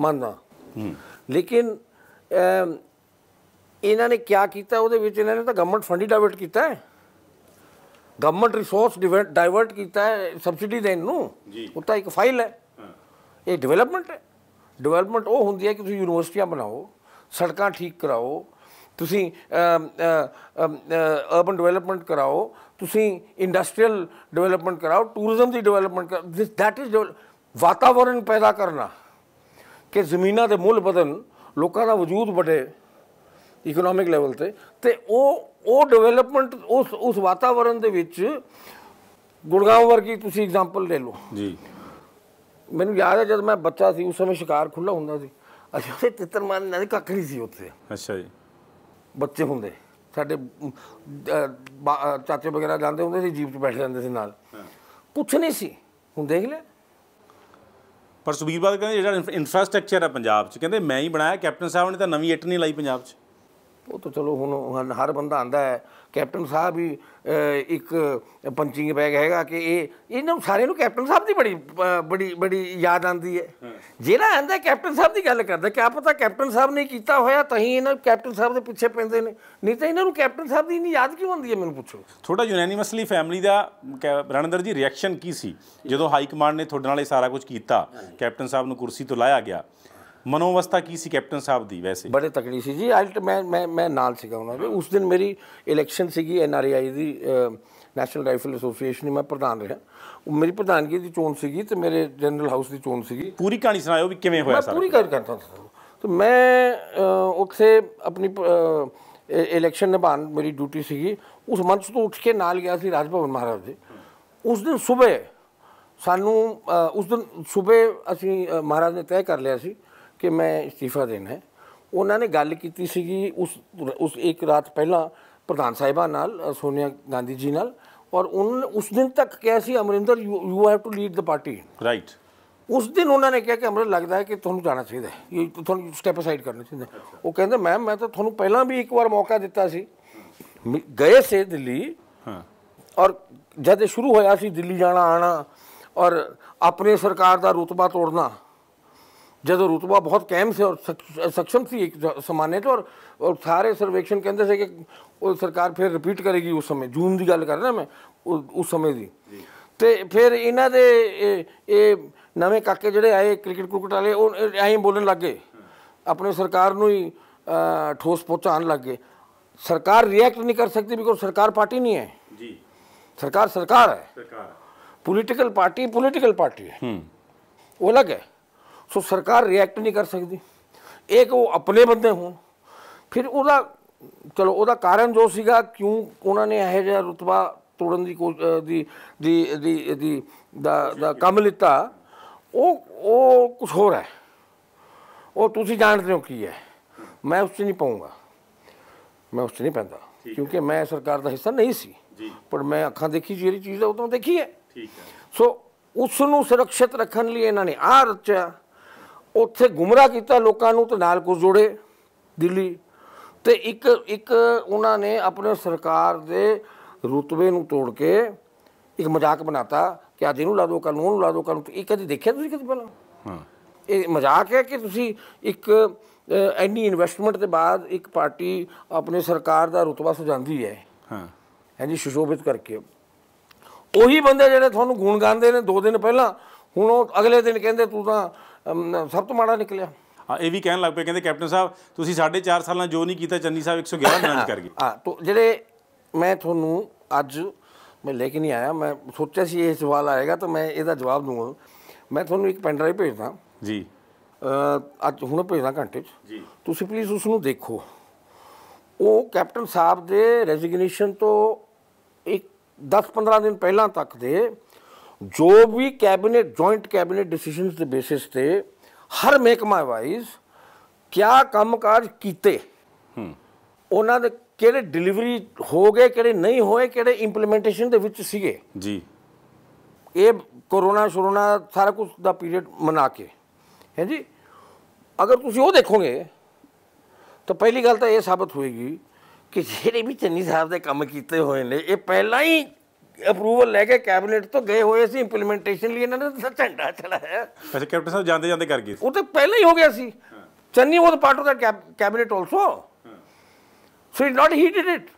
ਮੰਨਦਾ ਲੇਕਿਨ ਇਹਨਾਂ ਨੇ ਕੀ ਕੀਤਾ ਉਹਦੇ ਵਿੱਚ ਇਹਨਾਂ ਨੇ ਤਾਂ ਗਵਰਨਮੈਂਟ ਫੰਡ ਹੀ ਡਾਇਵਰਟ ਕੀਤਾ ਹੈ ਗਵਰਨਮੈਂਟ ਰਿਸੋਰਸ ਡਾਇਵਰਟ ਕੀਤਾ ਹੈ ਸਬਸਿਡੀ ਦੇਣ ਨੂੰ ਉਹ ਤਾਂ ਇੱਕ ਫਾਈਲ ਹੈ ਇਹ ਡਿਵੈਲਪਮੈਂਟ ਹੈ ਡਿਵੈਲਪਮੈਂਟ ਉਹ ਹੁੰਦੀ ਹੈ ਕਿ ਤੁਸੀਂ ਯੂਨੀਵਰਸਿਟੀਆਂ ਬਣਾਓ ਸੜਕਾਂ ਠੀਕ ਕਰਾਓ ਤੁਸੀਂ ਅਰਬਨ ਡਿਵੈਲਪਮੈਂਟ ਕਰਾਓ ਤੁਸੀਂ ਇੰਡਸਟਰੀਅਲ ਡਿਵੈਲਪਮੈਂਟ ਕਰਾਓ ਟੂਰਿਜ਼ਮ ਦੀ ਡਿਵੈਲਪਮੈਂਟ ਦਿਸ ਥੈਟ ਇਜ਼ ਵਾਤਾਵਰਣ ਪੈਦਾ ਕਰਨਾ ਕਿ ਜ਼ਮੀਨਾਂ ਦੇ ਮੁੱਲ ਵਧਣ ਲੋਕਾਂ ਦਾ ਵਜੂਦ ਵਧੇ ਇਕਨੋਮਿਕ ਲੈਵਲ ਤੇ ਤੇ ਉਹ ਉਹ ਡਿਵੈਲਪਮੈਂਟ ਉਸ ਉਸ ਵਾਤਾਵਰਣ ਦੇ ਵਿੱਚ ਗੁਰਗਾਉਂ ਵਰਗੀ ਤੁਸੀਂ ਐਗਜ਼ਾਮਪਲ ਲੈ ਲਓ ਜੀ ਮੈਨੂੰ ਯਾਦ ਹੈ ਜਦ ਮੈਂ ਬੱਚਾ ਸੀ ਉਸ ਸਮੇਂ ਸ਼ਿਕਾਰ ਖੁੱਲਾ ਹੁੰਦਾ ਸੀ ਅਸੀਂ ਉੱਥੇ ਤਿੱਤਰ ਮਾਰਨ ਨਾਲ ਕੱਖ ਨਹੀਂ ਸੀ ਉੱਥੇ ਅੱਛਾ ਜੀ ਬੱਚੇ ਹੁੰਦੇ ਸਾਡੇ ਚਾਚੇ ਵਗੈਰਾ ਜਾਂਦੇ ਹੁੰਦੇ ਸੀ ਜੀਪ 'ਚ ਬੈਠ ਜਾਂਦੇ ਸੀ ਨਾਲ ਕੁਝ ਨਹੀਂ ਸੀ ਹੁਣ ਦੇਖ ਲੈ ਪਰ ਸੁਬੀਰ ਬਾਦ ਕਹਿੰਦੇ ਜਿਹੜਾ ਇਨਫਰਾਸਟ੍ਰਕਚਰ ਆ ਪੰਜਾਬ 'ਚ ਕਹਿੰਦੇ ਮੈਂ ਹੀ ਬਣਾਇਆ ਕੈਪਟਨ ਸਾਹਿਬ ਨੇ ਤਾਂ ਨਵੀਂ ਇੱਟ ਨਹੀਂ ਲਾਈ ਪੰਜਾਬ 'ਚ ਉਹ ਤਾਂ ਚਲੋ ਹੁਣ ਹਰ ਬੰਦਾ ਆਂਦਾ ਹੈ ਕੈਪਟਨ ਸਾਹਿਬ ਵੀ ਇੱਕ ਪੰਚਿੰਗ ਬੈਗ ਹੈਗਾ ਕਿ ਇਹ ਇਹਨਾਂ ਨੂੰ ਸਾਰਿਆਂ ਨੂੰ ਕੈਪਟਨ ਸਾਹਿਬ ਦੀ ਬੜੀ ਬੜੀ ਬੜੀ ਯਾਦ ਆਂਦੀ ਹੈ ਜਿਹੜਾ ਆਂਦਾ ਕੈਪਟਨ ਸਾਹਿਬ ਦੀ ਗੱਲ ਕਰਦਾ ਕਿ ਆ ਪਤਾ ਕੈਪਟਨ ਸਾਹਿਬ ਨੇ ਕੀਤਾ ਹੋਇਆ ਤਾਂ ਹੀ ਇਹਨਾਂ ਕੈਪਟਨ ਸਾਹਿਬ ਦੇ ਪਿੱਛੇ ਪੈਂਦੇ ਨੇ ਨਹੀਂ ਤਾਂ ਇਹਨਾਂ ਨੂੰ ਕੈਪਟਨ ਸਾਹਿਬ ਦੀ ਨਹੀਂ ਯਾਦ ਕਿਉਂ ਆਉਂਦੀ ਹੈ ਮੈਨੂੰ ਪੁੱਛੋ ਥੋੜਾ ਯੂਨੈਨਿਮਸਲੀ ਫੈਮਿਲੀ ਦਾ ਰਣਦਰ ਜੀ ਰਿਐਕਸ਼ਨ ਕੀ ਸੀ ਜਦੋਂ ਹਾਈ ਕਮਾਂਡ ਨੇ ਤੁਹਾਡੇ ਨਾਲ ਇਹ ਸਾਰਾ ਕੁਝ ਕੀਤਾ ਕੈਪਟਨ ਸਾਹਿਬ ਨੂੰ ਕੁਰਸੀ ਤੋਂ ਲਾਇਆ ਗਿਆ ਮਨੋਵਸਥਾ ਕੀ ਸੀ ਕੈਪਟਨ ਸਾਹਿਬ ਦੀ ਵੈਸੇ ਬੜੇ ਤਕੜੀ ਸੀ ਜੀ ਅਲਟ ਮੈਂ ਮੈਂ ਮੈਂ ਨਾਲ ਸੀਗਾ ਉਹਨਾਂ ਦੇ ਉਸ ਦਿਨ ਮੇਰੀ ਇਲੈਕਸ਼ਨ ਸੀਗੀ ਐਨਆਰਆਈ ਦੀ ਨੈਸ਼ਨਲ ਰਾਈਫਲ ਐਸੋਸੀਏਸ਼ਨ ਦੀ ਮੈਂ ਪ੍ਰਧਾਨ ਰਿਹਾ ਉਹ ਮੇਰੀ ਪ੍ਰਧਾਨਗੀ ਦੀ ਚੋਣ ਸੀਗੀ ਤੇ ਮੇਰੇ ਜਨਰਲ ਹਾਊਸ ਦੀ ਚੋਣ ਸੀਗੀ ਪੂਰੀ ਕਹਾਣੀ ਸੁਣਾਇਓ ਵੀ ਕਿਵੇਂ ਹੋਇਆ ਸਾਰਾ ਮੈਂ ਪੂਰੀ ਕਰ ਕਰਦਾ ਤੇ ਮੈਂ ਉੱਥੇ ਆਪਣੀ ਇਲੈਕਸ਼ਨ ਨਿਭਾਣ ਮੇਰੀ ਡਿਊਟੀ ਸੀਗੀ ਉਸ ਮੰਚ ਤੋਂ ਉੱਠ ਕੇ ਨਾਲ ਗਿਆ ਸੀ ਰਾਜ ਭਵਨ ਮਹਾਰਾਜ ਦੇ ਉਸ ਦਿਨ ਸਵੇਰੇ ਸਾਨੂੰ ਉਸ ਦਿਨ ਸਵੇਰੇ ਅਸੀਂ ਮਹਾਰਾਜ ਨੇ ਤੈਅ ਕਰ ਲਿਆ ਸੀ ਕਿ ਮੈਂ ਇਸਤੀਫਾ ਦੇਣਾ ਹੈ ਉਹਨਾਂ ਨੇ ਗੱਲ ਕੀਤੀ ਸੀਗੀ ਉਸ ਉਸ ਇੱਕ ਰਾਤ ਪਹਿਲਾਂ ਪ੍ਰਧਾਨ ਸਾਹਿਬਾ ਨਾਲ ਸੋਨੀਆ ਗਾਂਧੀ ਜੀ ਨਾਲ ਔਰ ਉਹ ਉਸ ਦਿਨ ਤੱਕ ਕਿਹਾ ਸੀ Amarinder you have to lead the party right ਉਸ ਦਿਨ ਉਹਨਾਂ ਨੇ ਕਿਹਾ ਕਿ ਅਮਰਿੰਦਰ ਲੱਗਦਾ ਹੈ ਕਿ ਤੁਹਾਨੂੰ ਜਾਣਾ ਚਾਹੀਦਾ ਹੈ ਇਹ ਤੁਹਾਨੂੰ ਸਟੈਪ ਅਸਾਈਡ ਕਰਨਾ ਚਾਹੀਦਾ ਉਹ ਕਹਿੰਦੇ ਮੈਮ ਮੈਂ ਤਾਂ ਤੁਹਾਨੂੰ ਪਹਿਲਾਂ ਵੀ ਇੱਕ ਵਾਰ ਮੌਕਾ ਦਿੱਤਾ ਸੀ ਗਏ ਸੇ ਦਿੱਲੀ ਹਾਂ ਔਰ ਜਦ ਇਹ ਸ਼ੁਰੂ ਹੋਇਆ ਸੀ ਦਿੱਲੀ ਜਾਣਾ ਆਣਾ ਔਰ ਆਪਣੇ ਸਰਕਾਰ ਦਾ ਰੁਤਬਾ ਤੋੜਨਾ ਜਦੋਂ ਰੁਤਬਾ ਬਹੁਤ ਕੈਮ ਸੀ ਔਰ ਸਕਸ਼ਮ ਸੀ ਇੱਕ ਸਮਾਨੇ ਤੋਂ ਔਰ ਸਾਰੇ ਸਰਵੇਖਣ ਕਹਿੰਦੇ ਸੀ ਕਿ ਉਹ ਸਰਕਾਰ ਫਿਰ ਰਿਪੀਟ ਕਰੇਗੀ ਉਸ ਸਮੇਂ ਜੂਨ ਦੀ ਗੱਲ ਕਰ ਰਿਹਾ ਮੈਂ ਉਸ ਸਮੇਂ ਦੀ ਤੇ ਫਿਰ ਇਹਨਾਂ ਦੇ ਇਹ ਨਵੇਂ ਕਾਕੇ ਜਿਹੜੇ ਆਏ ਕ੍ਰਿਕਟ ਕੁਕਟ ਵਾਲੇ ਉਹ ਐਂ ਬੋਲਣ ਲੱਗੇ ਆਪਣੇ ਸਰਕਾਰ ਨੂੰ ਹੀ ਠੋਸ ਪਹੁੰਚਾਉਣ ਲੱਗੇ ਸਰਕਾਰ ਰਿਐਕਟ ਨਹੀਂ ਕਰ ਸਕਦੀ ਬਿਕੋਜ਼ ਸਰਕਾਰ ਪਾਰਟੀ ਨਹੀਂ ਹੈ ਜੀ ਸਰਕਾਰ ਸਰਕਾਰ ਹੈ ਸਰਕਾਰ ਪੋਲੀਟੀਕਲ ਪਾਰਟੀ ਪੋਲੀਟੀਕਲ ਪਾਰਟੀ ਹੈ ਹੂੰ ਉਹ ਲੱਗੇ ਸੋ ਸਰਕਾਰ ਰਿਐਕਟ ਨਹੀਂ ਕਰ ਸਕਦੀ ਇੱਕ ਉਹ ਆਪਣੇ ਬੰਦੇ ਹੋਣ ਫਿਰ ਉਹਦਾ ਚਲੋ ਉਹਦਾ ਕਾਰਨ ਜੋ ਸੀਗਾ ਕਿਉਂ ਉਹਨਾਂ ਨੇ ਇਹ ਜਿਹਾ ਰਤਬਾ ਤੋੜਨ ਦੀ ਦੀ ਦੀ ਦੀ ਦੀ ਦਾ ਦਾ ਕੰਮ ਲਿੱਤਾ ਉਹ ਉਹ ਕੁਝ ਹੋਰ ਹੈ ਉਹ ਤੁਸੀਂ ਜਾਣਦੇ ਹੋ ਕੀ ਹੈ ਮੈਂ ਉਸ 'ਚ ਨਹੀਂ ਪਾਉਂਗਾ ਮੈਂ ਉਸ 'ਚ ਨਹੀਂ ਪੈਂਦਾ ਕਿਉਂਕਿ ਮੈਂ ਸਰਕਾਰ ਦਾ ਹਿੱਸਾ ਨਹੀਂ ਸੀ ਪਰ ਮੈਂ ਅੱਖਾਂ ਦੇਖੀ ਜਿਹੜੀ ਚੀਜ਼ ਹੈ ਉਹ ਤਾਂ ਦੇਖੀ ਹੈ ਠੀਕ ਹੈ ਸੋ ਉਸ ਨੂੰ ਸੁਰੱਖਿਅਤ ਰੱਖਣ ਲਈ ਇਹਨਾਂ ਨੇ ਆ ਰਚਿਆ ਉੱਥੇ ਗੁੰਮਰਾਹ ਕੀਤਾ ਲੋਕਾਂ ਨੂੰ ਤੇ ਨਾਲ ਕੁਝ ਜੋੜੇ ਦਿੱਲੀ ਤੇ ਇੱਕ ਇੱਕ ਉਹਨਾਂ ਨੇ ਆਪਣੇ ਸਰਕਾਰ ਦੇ ਰੁਤਬੇ ਨੂੰ ਤੋੜ ਕੇ ਇੱਕ ਮਜ਼ਾਕ ਬਣਾਤਾ ਕਿ ਦਿਨ ਨੂੰ ਲਾ ਦੋ ਕੱਲ ਨੂੰ ਲਾ ਦੋ ਕੱਲ ਨੂੰ ਇਹ ਕਦੀ ਦੇਖਿਆ ਤੁਸੀਂ ਕਦੀ ਪਹਿਲਾਂ ਹਾਂ ਇਹ ਮਜ਼ਾਕ ਹੈ ਕਿ ਤੁਸੀਂ ਇੱਕ ਐਨੀ ਇਨਵੈਸਟਮੈਂਟ ਦੇ ਬਾਅਦ ਇੱਕ ਪਾਰਟੀ ਆਪਣੇ ਸਰਕਾਰ ਦਾ ਰੁਤਬਾ ਸੁਝਾਉਂਦੀ ਹੈ ਹਾਂ ਹਾਂਜੀ ਸ਼ੁਸ਼ੋਭਿਤ ਕਰਕੇ ਉਹੀ ਬੰਦੇ ਜਿਹੜੇ ਤੁਹਾਨੂੰ ਗੁਣ ਗਾਉਂਦੇ ਨੇ ਦੋ ਦਿਨ ਪਹਿਲਾਂ ਹੁਣ ਉਹ ਅਗਲੇ ਦਿਨ ਕਹਿੰਦੇ ਤੂੰ ਤਾਂ ਸਭ ਤੋਂ ਮਾੜਾ ਨਿਕਲਿਆ ਆ ਇਹ ਵੀ ਕਹਿਣ ਲੱਗ ਪਏ ਕਹਿੰਦੇ ਕੈਪਟਨ ਸਾਹਿਬ ਤੁਸੀਂ 4.5 ਸਾਲਾਂ ਜੋ ਨਹੀਂ ਕੀਤਾ ਚੰਨੀ ਸਾਹਿਬ 111 ਰਨ ਕਰ ਗਏ ਹਾਂ ਤੋਂ ਜਿਹੜੇ ਮੈਂ ਤੁਹਾਨੂੰ ਅੱਜ ਮੈਂ ਲੈ ਕੇ ਨਹੀਂ ਆਇਆ ਮੈਂ ਸੋਚਿਆ ਸੀ ਇਹ ਸਵਾਲ ਆਏਗਾ ਤਾਂ ਮੈਂ ਇਹਦਾ ਜਵਾਬ ਦੂੰਗਾ ਮੈਂ ਤੁਹਾਨੂੰ ਇੱਕ ਪੈਨ ਡਰਾਈਵ ਭੇਜਦਾ ਜੀ ਅ ਅੱਜ ਹੁਣ ਭੇਜਦਾ ਘੰਟੇ 'ਚ ਜੀ ਤੁਸੀਂ ਪਲੀਜ਼ ਉਸ ਨੂੰ ਦੇਖੋ ਉਹ ਕੈਪਟਨ ਸਾਹਿਬ ਦੇ ਰੈਜ਼ਿਗਨੇਸ਼ਨ ਤੋਂ ਇੱਕ 10-15 ਦਿਨ ਪਹਿਲਾਂ ਤੱਕ ਦੇ ਜੋ ਵੀ ਕੈਬਨਿਟ ਜੁਆਇੰਟ ਕੈਬਨਿਟ ਡਿਸੀਜਨਸ ਦੇ ਬੇਸਿਸ ਤੇ ਹਰ ਮਹਿਕਮਾ ਵਾਈਜ਼ ਕਿਆ ਕੰਮਕਾਜ ਕੀਤੇ ਹੂੰ ਉਹਨਾਂ ਦੇ ਕਿਹੜੇ ਡਿਲੀਵਰੀ ਹੋ ਗਏ ਕਿਹੜੇ ਨਹੀਂ ਹੋਏ ਕਿਹੜੇ ਇੰਪਲੀਮੈਂਟੇਸ਼ਨ ਦੇ ਵਿੱਚ ਸੀਗੇ ਜੀ ਇਹ ਕੋਰੋਨਾ ਸ਼ਰੋਨਾ ਸਾਰਾ ਕੁਝ ਦਾ ਪੀਰੀਅਡ ਮਨਾ ਕੇ ਹੈ ਜੀ ਅਗਰ ਤੁਸੀਂ ਉਹ ਦੇਖੋਗੇ ਤਾਂ ਪਹਿਲੀ ਗੱਲ ਤਾਂ ਇਹ ਸਾਬਤ ਹੋਏਗੀ ਕਿ ਜਿਹੜੇ ਵੀ ਚੰਨੀ ਸਾਹਿਬ ਦੇ ਕੰਮ ਕੀਤੇ ਹੋਏ ਨੇ ਇਹ ਪਹਿਲਾਂ ਹੀ ਅਪਰੂਵਲ ਲੈ ਕੇ ਕੈਬਨਿਟ ਤੋਂ ਗਏ ਹੋਏ ਸੀ ਇੰਪਲੀਮੈਂਟੇਸ਼ਨ ਲਈ ਇਹਨਾਂ ਨੇ ਝੰਡਾ ਚਲਾਇਆ ਅੱਛਾ ਕੈਪਟਨ ਸਾਹਿਬ ਜਾਂਦੇ ਜਾਂਦੇ ਕਰ ਗਏ ਉਹ ਤਾਂ ਪਹਿਲਾਂ ਹੀ ਹੋ ਗਿਆ ਸੀ ਚੰਨੀ ਉਹ part of the cabinet also so it not he did it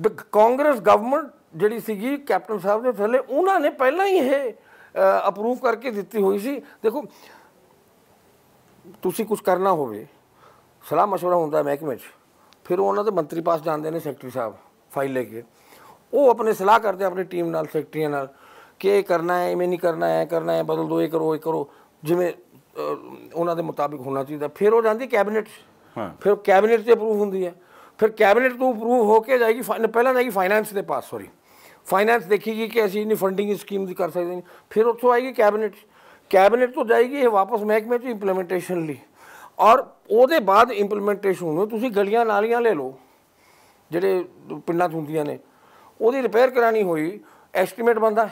the Congress government ਜਿਹੜੀ ਸੀਗੀ ਕੈਪਟਨ ਸਾਹਿਬ ਦੇ ਥੱਲੇ ਉਹਨਾਂ ਨੇ ਪਹਿਲਾਂ ਹੀ ਇਹ ਅਪਰੂਵ ਕਰਕੇ ਦਿੱਤੀ ਹੋਈ ਸੀ ਦੇਖੋ ਤੁਸੀਂ ਕੁਝ ਕਰਨਾ ਹੋਵੇ ਸਲਾਹ مشورہ ਹੁੰਦਾ ਮਹਿਕਮੇ 'ਚ ਫਿਰ ਉਹਨਾਂ ਦੇ ਮੰਤਰੀ ਪਾਸ ਜਾਂਦੇ ਨੇ ਸੈਕਟਰੀ ਸਾਹਿਬ ਫਾਈਲ ਲੈ ਕੇ ਉਹ ਆਪਣੇ ਸਲਾਹ ਕਰਦੇ ਆਪਣੀ ਟੀਮ ਨਾਲ ਫੈਕਟਰੀਆਂ ਨਾਲ ਕਿ ਇਹ ਕਰਨਾ ਹੈ ਇਵੇਂ ਨਹੀਂ ਕਰਨਾ ਹੈ ਕਰਨਾ ਹੈ ਬਦਲ ਦੋ ਇਹ ਕਰੋ ਇਹ ਕਰੋ ਜਿਵੇਂ ਉਹਨਾਂ ਦੇ ਮੁਤਾਬਿਕ ਹੋਣਾ ਚਾਹੀਦਾ ਫਿਰ ਉਹ ਜਾਂਦੀ ਕੈਬਨਿਟ ਹਾਂ ਫਿਰ ਕੈਬਨਿਟ ਤੇ ਅਪਰੂਵ ਹੁੰਦੀ ਹੈ ਫਿਰ ਕੈਬਨਿਟ ਤੋਂ ਅਪਰੂਵ ਹੋ ਕੇ ਜਾਏਗੀ ਪਹਿਲਾਂ ਜਾਏਗੀ ਫਾਈਨੈਂਸ ਦੇ ਪਾਸ ਸੌਰੀ ਫਾਈਨੈਂਸ ਦੇਖੀਗੀ ਕਿ ਅਸੀਂ ਇਨੀ ਫੰਡਿੰਗ ਸਕੀਮ ਦੀ ਕਰ ਸਕਦੇ ਹਾਂ ਫਿਰ ਉੱਥੋਂ ਆਏਗੀ ਕੈਬਨਿਟ ਕੈਬਨਿਟ ਤੋਂ ਜਾਏਗੀ ਇਹ ਵਾਪਸ ਮਹਿਕਮੇ ਤੋਂ ਇੰਪਲੀਮੈਂਟੇਸ਼ਨ ਲਈ ਔਰ ਉਹਦੇ ਬਾਅਦ ਇੰਪਲੀਮੈਂਟੇਸ਼ਨ ਹੋਣਾ ਤੁਸੀਂ ਗਲੀਆਂ ਨਾਲੀਆਂ ਲੈ ਲਓ ਜਿਹੜੇ ਪਿੰਡਾਂ 'ਚ ਹੁੰਦੀਆਂ ਨੇ ਉਹਦੀ ਰਿਪੇਅਰ ਕਰਾਣੀ ਹੋਈ ਐਸਟੀਮੇਟ ਬੰਦਾ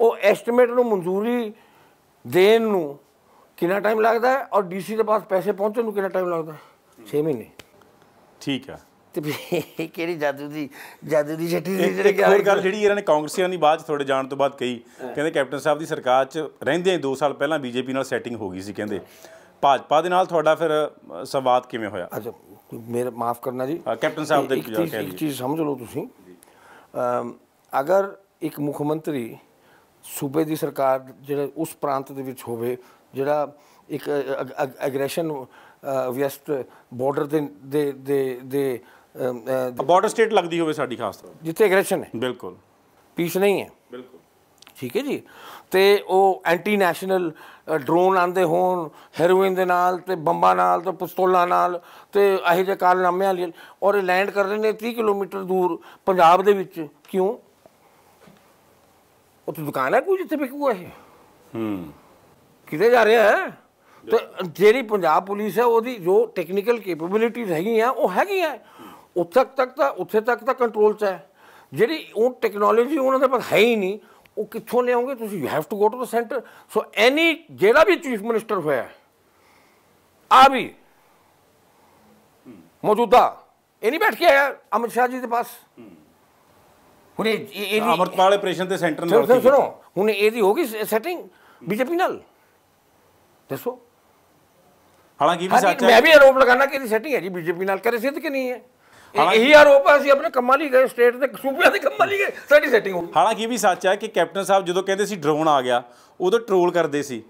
ਉਹ ਐਸਟੀਮੇਟ ਨੂੰ ਮਨਜ਼ੂਰੀ ਦੇਣ ਨੂੰ ਕਿੰਨਾ ਟਾਈਮ ਲੱਗਦਾ ਹੈ ਔਰ ਡੀਸੀ ਦੇ ਪਾਸ ਪੈਸੇ ਪਹੁੰਚਣ ਨੂੰ ਕਿੰਨਾ ਟਾਈਮ ਲੱਗਦਾ ਹੈ 6 ਮਹੀਨੇ ਠੀਕ ਆ ਤੇ ਕਿਹੜੀ ਜਾਦੂ ਦੀ ਜਾਦੂ ਦੀ ਛੱਟੀ ਦੀ ਜਿਹੜੇ ਹੋਰ ਗੱਲ ਜਿਹੜੀ ਇਹਨਾਂ ਨੇ ਕਾਂਗਰਸੀਆਂ ਦੀ ਬਾਅਦ ਥੋੜੇ ਜਾਣ ਤੋਂ ਬਾਅਦ ਕਹੀ ਕਹਿੰਦੇ ਕੈਪਟਨ ਸਾਹਿਬ ਦੀ ਸਰਕਾਰ 'ਚ ਰਹਿੰਦੇ 2 ਸਾਲ ਪਹਿਲਾਂ ਬੀਜੇਪੀ ਨਾਲ ਸੈਟਿੰਗ ਹੋ ਗਈ ਸੀ ਕਹਿੰਦੇ ਭਾਜਪਾ ਦੇ ਨਾਲ ਤੁਹਾਡਾ ਫਿਰ ਸੰਵਾਦ ਕਿਵੇਂ ਹੋਇਆ ਅੱਛਾ ਮੇਰਾ ਮਾਫ ਕਰਨਾ ਜੀ ਕੈਪਟਨ ਸਾਹਿਬ ਦੇ ਕੀ ਚੀਜ਼ ਸਮਝ ਲਓ ਤੁਸੀਂ ਅਗਰ ਇੱਕ ਮੁੱਖ ਮੰਤਰੀ ਸੂਬੇ ਦੀ ਸਰਕਾਰ ਜਿਹੜਾ ਉਸ ਪ੍ਰਾਂਤ ਦੇ ਵਿੱਚ ਹੋਵੇ ਜਿਹੜਾ ਇੱਕ ਐਗਰੈਸ਼ਨ ਵੈਸਟ ਬਾਰਡਰ ਦੇ ਦੇ ਦੇ ਬਾਰਡਰ ਸਟੇਟ ਲੱਗਦੀ ਹੋਵੇ ਸਾਡੀ ਖਾਸ ਤੌਰ ਜਿੱਥੇ ਐਗਰੈਸ਼ਨ ਹੈ ਬਿਲਕੁਲ ਪੀਸ ਨਹੀਂ ਹੈ ਬਿਲਕੁਲ ਠੀਕ ਹੈ ਜੀ ਤੇ ਉਹ ਐਂਟੀ ਨੈਸ਼ਨਲ ਡਰੋਨ ਆਂਦੇ ਹੋਣ ਹੈਰੋਇਨ ਦੇ ਨਾਲ ਤੇ ਬੰਬਾਂ ਨਾਲ ਤੇ ਪਿਸਤੌਲਾਂ ਨਾਲ ਤੇ ਜੇ ਜਿਹੇ ਕਾਰਨਾਮਿਆਂ ਲਈ ਔਰ ਇਹ ਲੈਂਡ ਕਰ ਰਹੇ ਨੇ 30 ਕਿਲੋਮੀਟਰ ਦੂਰ ਪੰਜਾਬ ਦੇ ਵਿੱਚ ਕਿਉਂ ਉੱਥੇ ਦੁਕਾਨ ਹੈ ਕੋਈ ਜਿੱਥੇ ਬਿਕੂ ਇਹ ਹੂੰ ਕਿਤੇ ਜਾ ਰਿਹਾ ਹੈ ਤੇ ਜਿਹੜੀ ਪੰਜਾਬ ਪੁਲਿਸ ਹੈ ਉਹਦੀ ਜੋ ਟੈਕਨੀਕਲ ਰਹੀ ਹੈਗੀਆਂ ਉਹ ਹੈਗੀਆਂ ਉੱਥੇ ਤੱਕ ਤਾਂ ਉੱਥੇ ਤੱਕ ਤਾਂ ਕੰਟਰੋਲ 'ਚ ਹੈ ਜਿਹੜੀ ਉਹ ਟੈਕਨੋਲੋਜੀ ਉਹਨਾਂ ਦੇ ਪਾਸ ਹੈ ਹੀ ਨਹੀਂ ਉਹ ਕਿੱਥੋਂ ਲਿਆਉਂਗੇ ਤੁਸੀਂ you have to go to the centre so any ਜਿਹੜਾ ਵੀ ਚੀਫ ਮਿਨਿਸਟਰ ਹੋਇਆ ਆ ਵੀ ਮੌਜੂਦਾ ਇਹ ਨਹੀਂ ਬੈਠ ਕੇ ਆਇਆ ਅਮਰ ਸ਼ਾਹ ਜੀ ਦੇ ਪਾਸ ਹੁਣ ਇਹ ਅਮਰਪਾਲ ਆਪਰੇਸ਼ਨ ਤੇ ਸੈਂਟਰ ਨਾਲ ਸੁਣੋ ਹੁਣ ਇਹਦੀ ਹੋ ਗਈ ਸੈਟਿੰਗ ਬੀਜੇਪੀ ਨਾਲ ਦੱਸੋ ਹਾਲਾਂਕਿ ਵੀ ਸੱਚ ਹੈ ਮੈਂ ਵੀ ਆਰੋਪ ਲਗਾਣਾ ਕਿ ਇਹਦੀ ਸੈਟਿੰਗ ਹੈ ਜੀ ਬੀਜੇਪੀ ਨਾਲ ਕਰੇ ਸਿੱਧ ਕਿ ਨਹੀਂ ਹੈ ਇਹੀ ਆਰੋਪ ਆ ਸੀ ਆਪਣੇ ਕੰਮਾਂ ਲਈ ਗਏ ਸਟੇਟ ਦੇ ਸੂਬਿਆਂ ਦੇ ਕੰਮਾਂ ਲਈ ਗਏ ਸਾਡੀ ਸੈਟਿੰਗ ਹੋ ਗਈ ਹਾਲਾਂਕਿ ਇਹ ਵੀ ਸੱਚ ਹੈ ਕਿ ਕੈਪਟਨ ਸਾਹਿਬ ਜਦੋਂ ਕਹਿੰਦੇ ਸੀ ਡਰੋਨ ਆ ਗਿਆ ਉਦੋਂ ਟ੍ਰੋਲ ਕਰਦੇ ਸੀ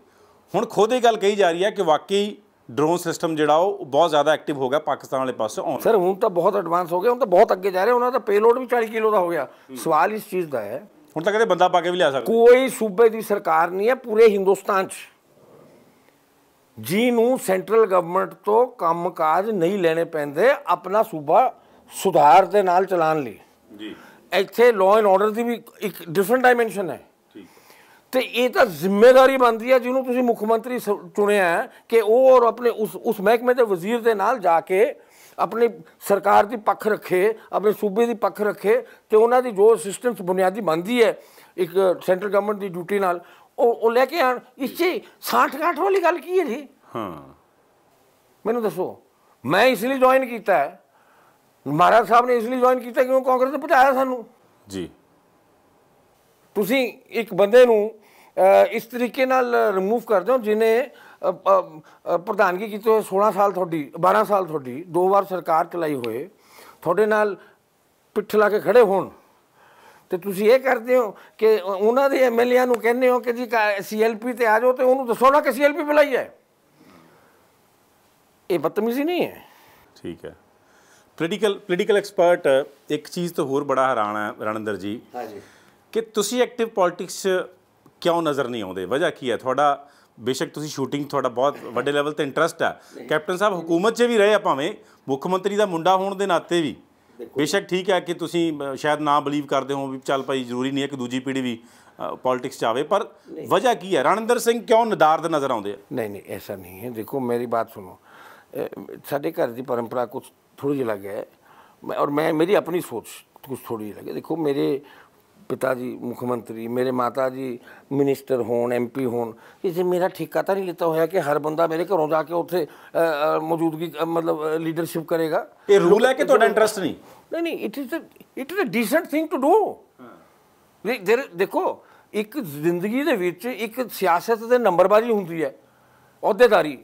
ਹੁਣ ਖੁਦ ਇਹ ਗੱਲ ਕਹੀ ਜਾ ਰਹੀ ਹੈ ਕਿ ਵਾਕਈ ਡਰੋਨ ਸਿਸਟਮ ਜਿਹੜਾ ਉਹ ਬਹੁਤ ਜ਼ਿਆਦਾ ਐਕਟਿਵ ਹੋ ਗਿਆ ਪਾਕਿਸਤਾਨ ਵਾਲੇ ਪਾਸੇ ਆਉਣ ਸਰ ਹੁਣ ਤਾਂ ਬਹੁਤ ਐਡਵਾਂਸ ਹੋ ਗਿਆ ਹੁਣ ਤਾਂ ਬਹੁਤ ਅੱਗੇ ਜਾ ਰਹੇ ਉਹਨਾਂ ਦਾ ਪੇਲੋਡ ਵੀ 40 ਕਿਲੋ ਦਾ ਹੋ ਗਿਆ ਸਵਾਲ ਇਸ ਚੀਜ਼ ਦਾ ਹੈ ਹੁਣ ਤਾਂ ਕਹਿੰਦੇ ਬੰਦਾ ਪਾ ਕੇ ਵੀ ਲਿਆ ਸਕਦਾ ਕੋਈ ਸੂਬੇ ਦੀ ਸਰਕਾਰ ਨਹੀਂ ਹੈ ਪੂਰੇ ਹਿੰਦੁਸਤਾਨ 'ਚ ਜੀ ਨੂੰ ਸੈਂਟਰਲ ਗਵਰਨਮੈਂਟ ਤੋਂ ਕੰਮਕਾਜ ਨਹੀਂ ਲੈਣੇ ਪੈਂਦੇ ਆਪਣਾ ਸੂਬਾ ਸੁਧਾਰ ਦੇ ਨਾਲ ਚਲਾਣ ਲਈ ਜੀ ਇੱਥੇ ਲਾਅ ਐਂਡ ਆਰਡਰ ਦੀ ਵੀ ਇੱਕ ਡਿਫਰੈਂਟ ਡਾਈਮੈਂਸ਼ਨ ਹੈ ਤੇ ਇਹ ਤਾਂ ਜ਼ਿੰਮੇਵਾਰੀ ਬਣਦੀ ਹੈ ਜਿਹਨੂੰ ਤੁਸੀਂ ਮੁੱਖ ਮੰਤਰੀ ਚੁਣਿਆ ਹੈ ਕਿ ਉਹ ਔਰ ਆਪਣੇ ਉਸ ਉਸ ਮਹਿਕਮੇ ਦੇ ਵਜ਼ੀਰ ਦੇ ਨਾਲ ਜਾ ਕੇ ਆਪਣੀ ਸਰਕਾਰ ਦੀ ਪੱਖ ਰੱਖੇ ਆਪਣੇ ਸੂਬੇ ਦੀ ਪੱਖ ਰੱਖੇ ਤੇ ਉਹਨਾਂ ਦੀ ਜੋ ਅਸਿਸਟੈਂਸ ਬੁਨਿਆਦੀ ਬਣਦੀ ਹੈ ਇੱਕ ਸੈਂਟਰ ਗਵਰਨਮੈਂਟ ਦੀ ਡਿਊਟੀ ਨਾਲ ਉਹ ਉਹ ਲੈ ਕੇ ਆਣ ਇਸ 'ਚ 60-60 ਵਾਲੀ ਗੱਲ ਕੀ ਹੈ ਜੀ ਹਾਂ ਮੈਨੂੰ ਦੱਸੋ ਮੈਂ ਇਸ ਲਈ ਜੁਆਇਨ ਕੀਤਾ ਹੈ ਮਹਾਰਾਜ ਸਾਹਿਬ ਨੇ ਇਸ ਲਈ ਜੁਆਇਨ ਕੀਤਾ ਕਿਉਂ ਕਾਂਗਰਸ ਨੇ ਪਟਾਇਆ ਸਾਨੂੰ ਜੀ ਤੁਸੀਂ ਇੱਕ ਬੰਦੇ ਨੂੰ ਇਸ ਤਰੀਕੇ ਨਾਲ ਰਿਮੂਵ ਕਰ ਦਿਓ ਜਿਨੇ ਪ੍ਰਧਾਨਗੀ ਕੀਤੀ ਹੋਏ 16 ਸਾਲ ਤੁਹਾਡੀ 12 ਸਾਲ ਤੁਹਾਡੀ ਦੋ ਵਾਰ ਸਰਕਾਰ ਚਲਾਈ ਹੋਏ ਤੁਹਾਡੇ ਨਾਲ ਪਿੱਠ ਲਾ ਕੇ ਖੜੇ ਹੋਣ ਤੇ ਤੁਸੀਂ ਇਹ ਕਰਦੇ ਹੋ ਕਿ ਉਹਨਾਂ ਦੇ ਐਮਐਲਏਆਂ ਨੂੰ ਕਹਿੰਦੇ ਹੋ ਕਿ ਜੀ ਸੀਐਲਪੀ ਤੇ ਆ ਜਾਓ ਤੇ ਉਹਨੂੰ ਦੱਸੋ ਨਾ ਕਿ ਸੀਐਲਪੀ ਬੁਲਾਈ ਹੈ ਇਹ ਬਤਮੀਜ਼ੀ ਨਹੀਂ ਹੈ ਠੀਕ ਹੈ ਪੋਲੀਟੀਕਲ ਪੋਲੀਟੀਕਲ ਐਕਸਪਰਟ ਇੱਕ ਚੀਜ਼ ਤੋਂ ਹੋਰ ਬੜਾ ਹੈਰਾਨ ਹੈ ਰਣਿੰਦਰ ਜੀ ਹਾਂਜੀ ਕਿ ਤੁਸੀਂ ਐਕਟਿਵ ਪੋਲਿਟਿਕਸ ਕਿਉਂ ਨਜ਼ਰ ਨਹੀਂ ਆਉਂਦੇ ਵਜ੍ਹਾ ਕੀ ਹੈ ਤੁਹਾਡਾ ਬੇਸ਼ੱਕ ਤੁਸੀਂ ਸ਼ੂਟਿੰਗ ਤੁਹਾਡਾ ਬਹੁਤ ਵੱਡੇ ਲੈਵਲ ਤੇ ਇੰਟਰਸਟ ਆ ਕੈਪਟਨ ਸਾਹਿਬ ਹਕੂਮਤ 'ਚ ਵੀ ਰਹੇ ਆ ਭਾਵੇਂ ਮੁੱਖ ਮੰਤਰੀ ਦਾ ਮੁੰਡਾ ਹੋਣ ਦੇ ਨਾਤੇ ਵੀ ਬੇਸ਼ੱਕ ਠੀਕ ਹੈ ਕਿ ਤੁਸੀਂ ਸ਼ਾਇਦ ਨਾ ਬਲੀਵ ਕਰਦੇ ਹੋ ਵੀ ਚੱਲ ਭਾਈ ਜ਼ਰੂਰੀ ਨਹੀਂ ਹੈ ਕਿ ਦੂਜੀ ਪੀੜ੍ਹੀ ਵੀ 'ਚ ਆਵੇ ਪਰ ਵਜ੍ਹਾ ਕੀ ਹੈ ਰਣਿੰਦਰ ਸਿੰਘ ਕਿਉਂ ਨਦਾਰਦ ਨਜ਼ਰ ਆਉਂਦੇ ਆ ਨਹੀਂ ਨਹੀਂ ਐਸਾ ਨਹੀਂ ਹੈ ਦੇਖੋ ਮੇਰੀ ਬਾਤ ਸੁਣੋ ਸਾਡੇ ਘਰ ਦੀ ਪਰੰਪਰਾ ਕੁਝ ਥੋੜੀ ਜਿਹੀ ਲੱਗ ਹੈ ਔਰ ਮੈਂ ਮੇਰੀ ਆਪਣੀ ਸੋਚ ਕੁਝ ਥੋੜੀ ਜਿਹੀ ਲੱਗ ਹੈ ਦੇਖੋ ਮੇਰੇ ਪਿਤਾ ਜੀ ਮੁੱਖ ਮੰਤਰੀ ਮੇਰੇ ਮਾਤਾ ਜੀ ਮਿਨਿਸਟਰ ਹੋਣ ਐਮਪੀ ਹੋਣ ਇਸੇ ਮੇਰਾ ਠੇਕਾ ਤਾਂ ਨਹੀਂ ਲਿੱਤਾ ਹੋਇਆ ਕਿ ਹਰ ਬੰਦਾ ਮੇਰੇ ਘਰੋਂ ਜਾ ਕੇ ਉੱਥੇ ਮੌਜੂਦਗੀ ਮਤਲਬ ਲੀਡਰਸ਼ਿਪ ਕਰੇਗਾ ਇਹ ਰੂਲ ਹੈ ਕਿ ਤੁਹਾਡਾ ਇੰਟਰਸਟ ਨਹੀਂ ਨਹੀਂ ਨਹੀਂ it is it is a decent thing to do ਦੇਖੋ ਇੱਕ ਜ਼ਿੰਦਗੀ ਦੇ ਵਿੱਚ ਇੱਕ ਸਿਆਸਤ ਦੇ ਨੰਬਰਬਾਜ਼ੀ ਹੁੰਦੀ ਹੈ ਅਹੁਦੇਦਾਰੀ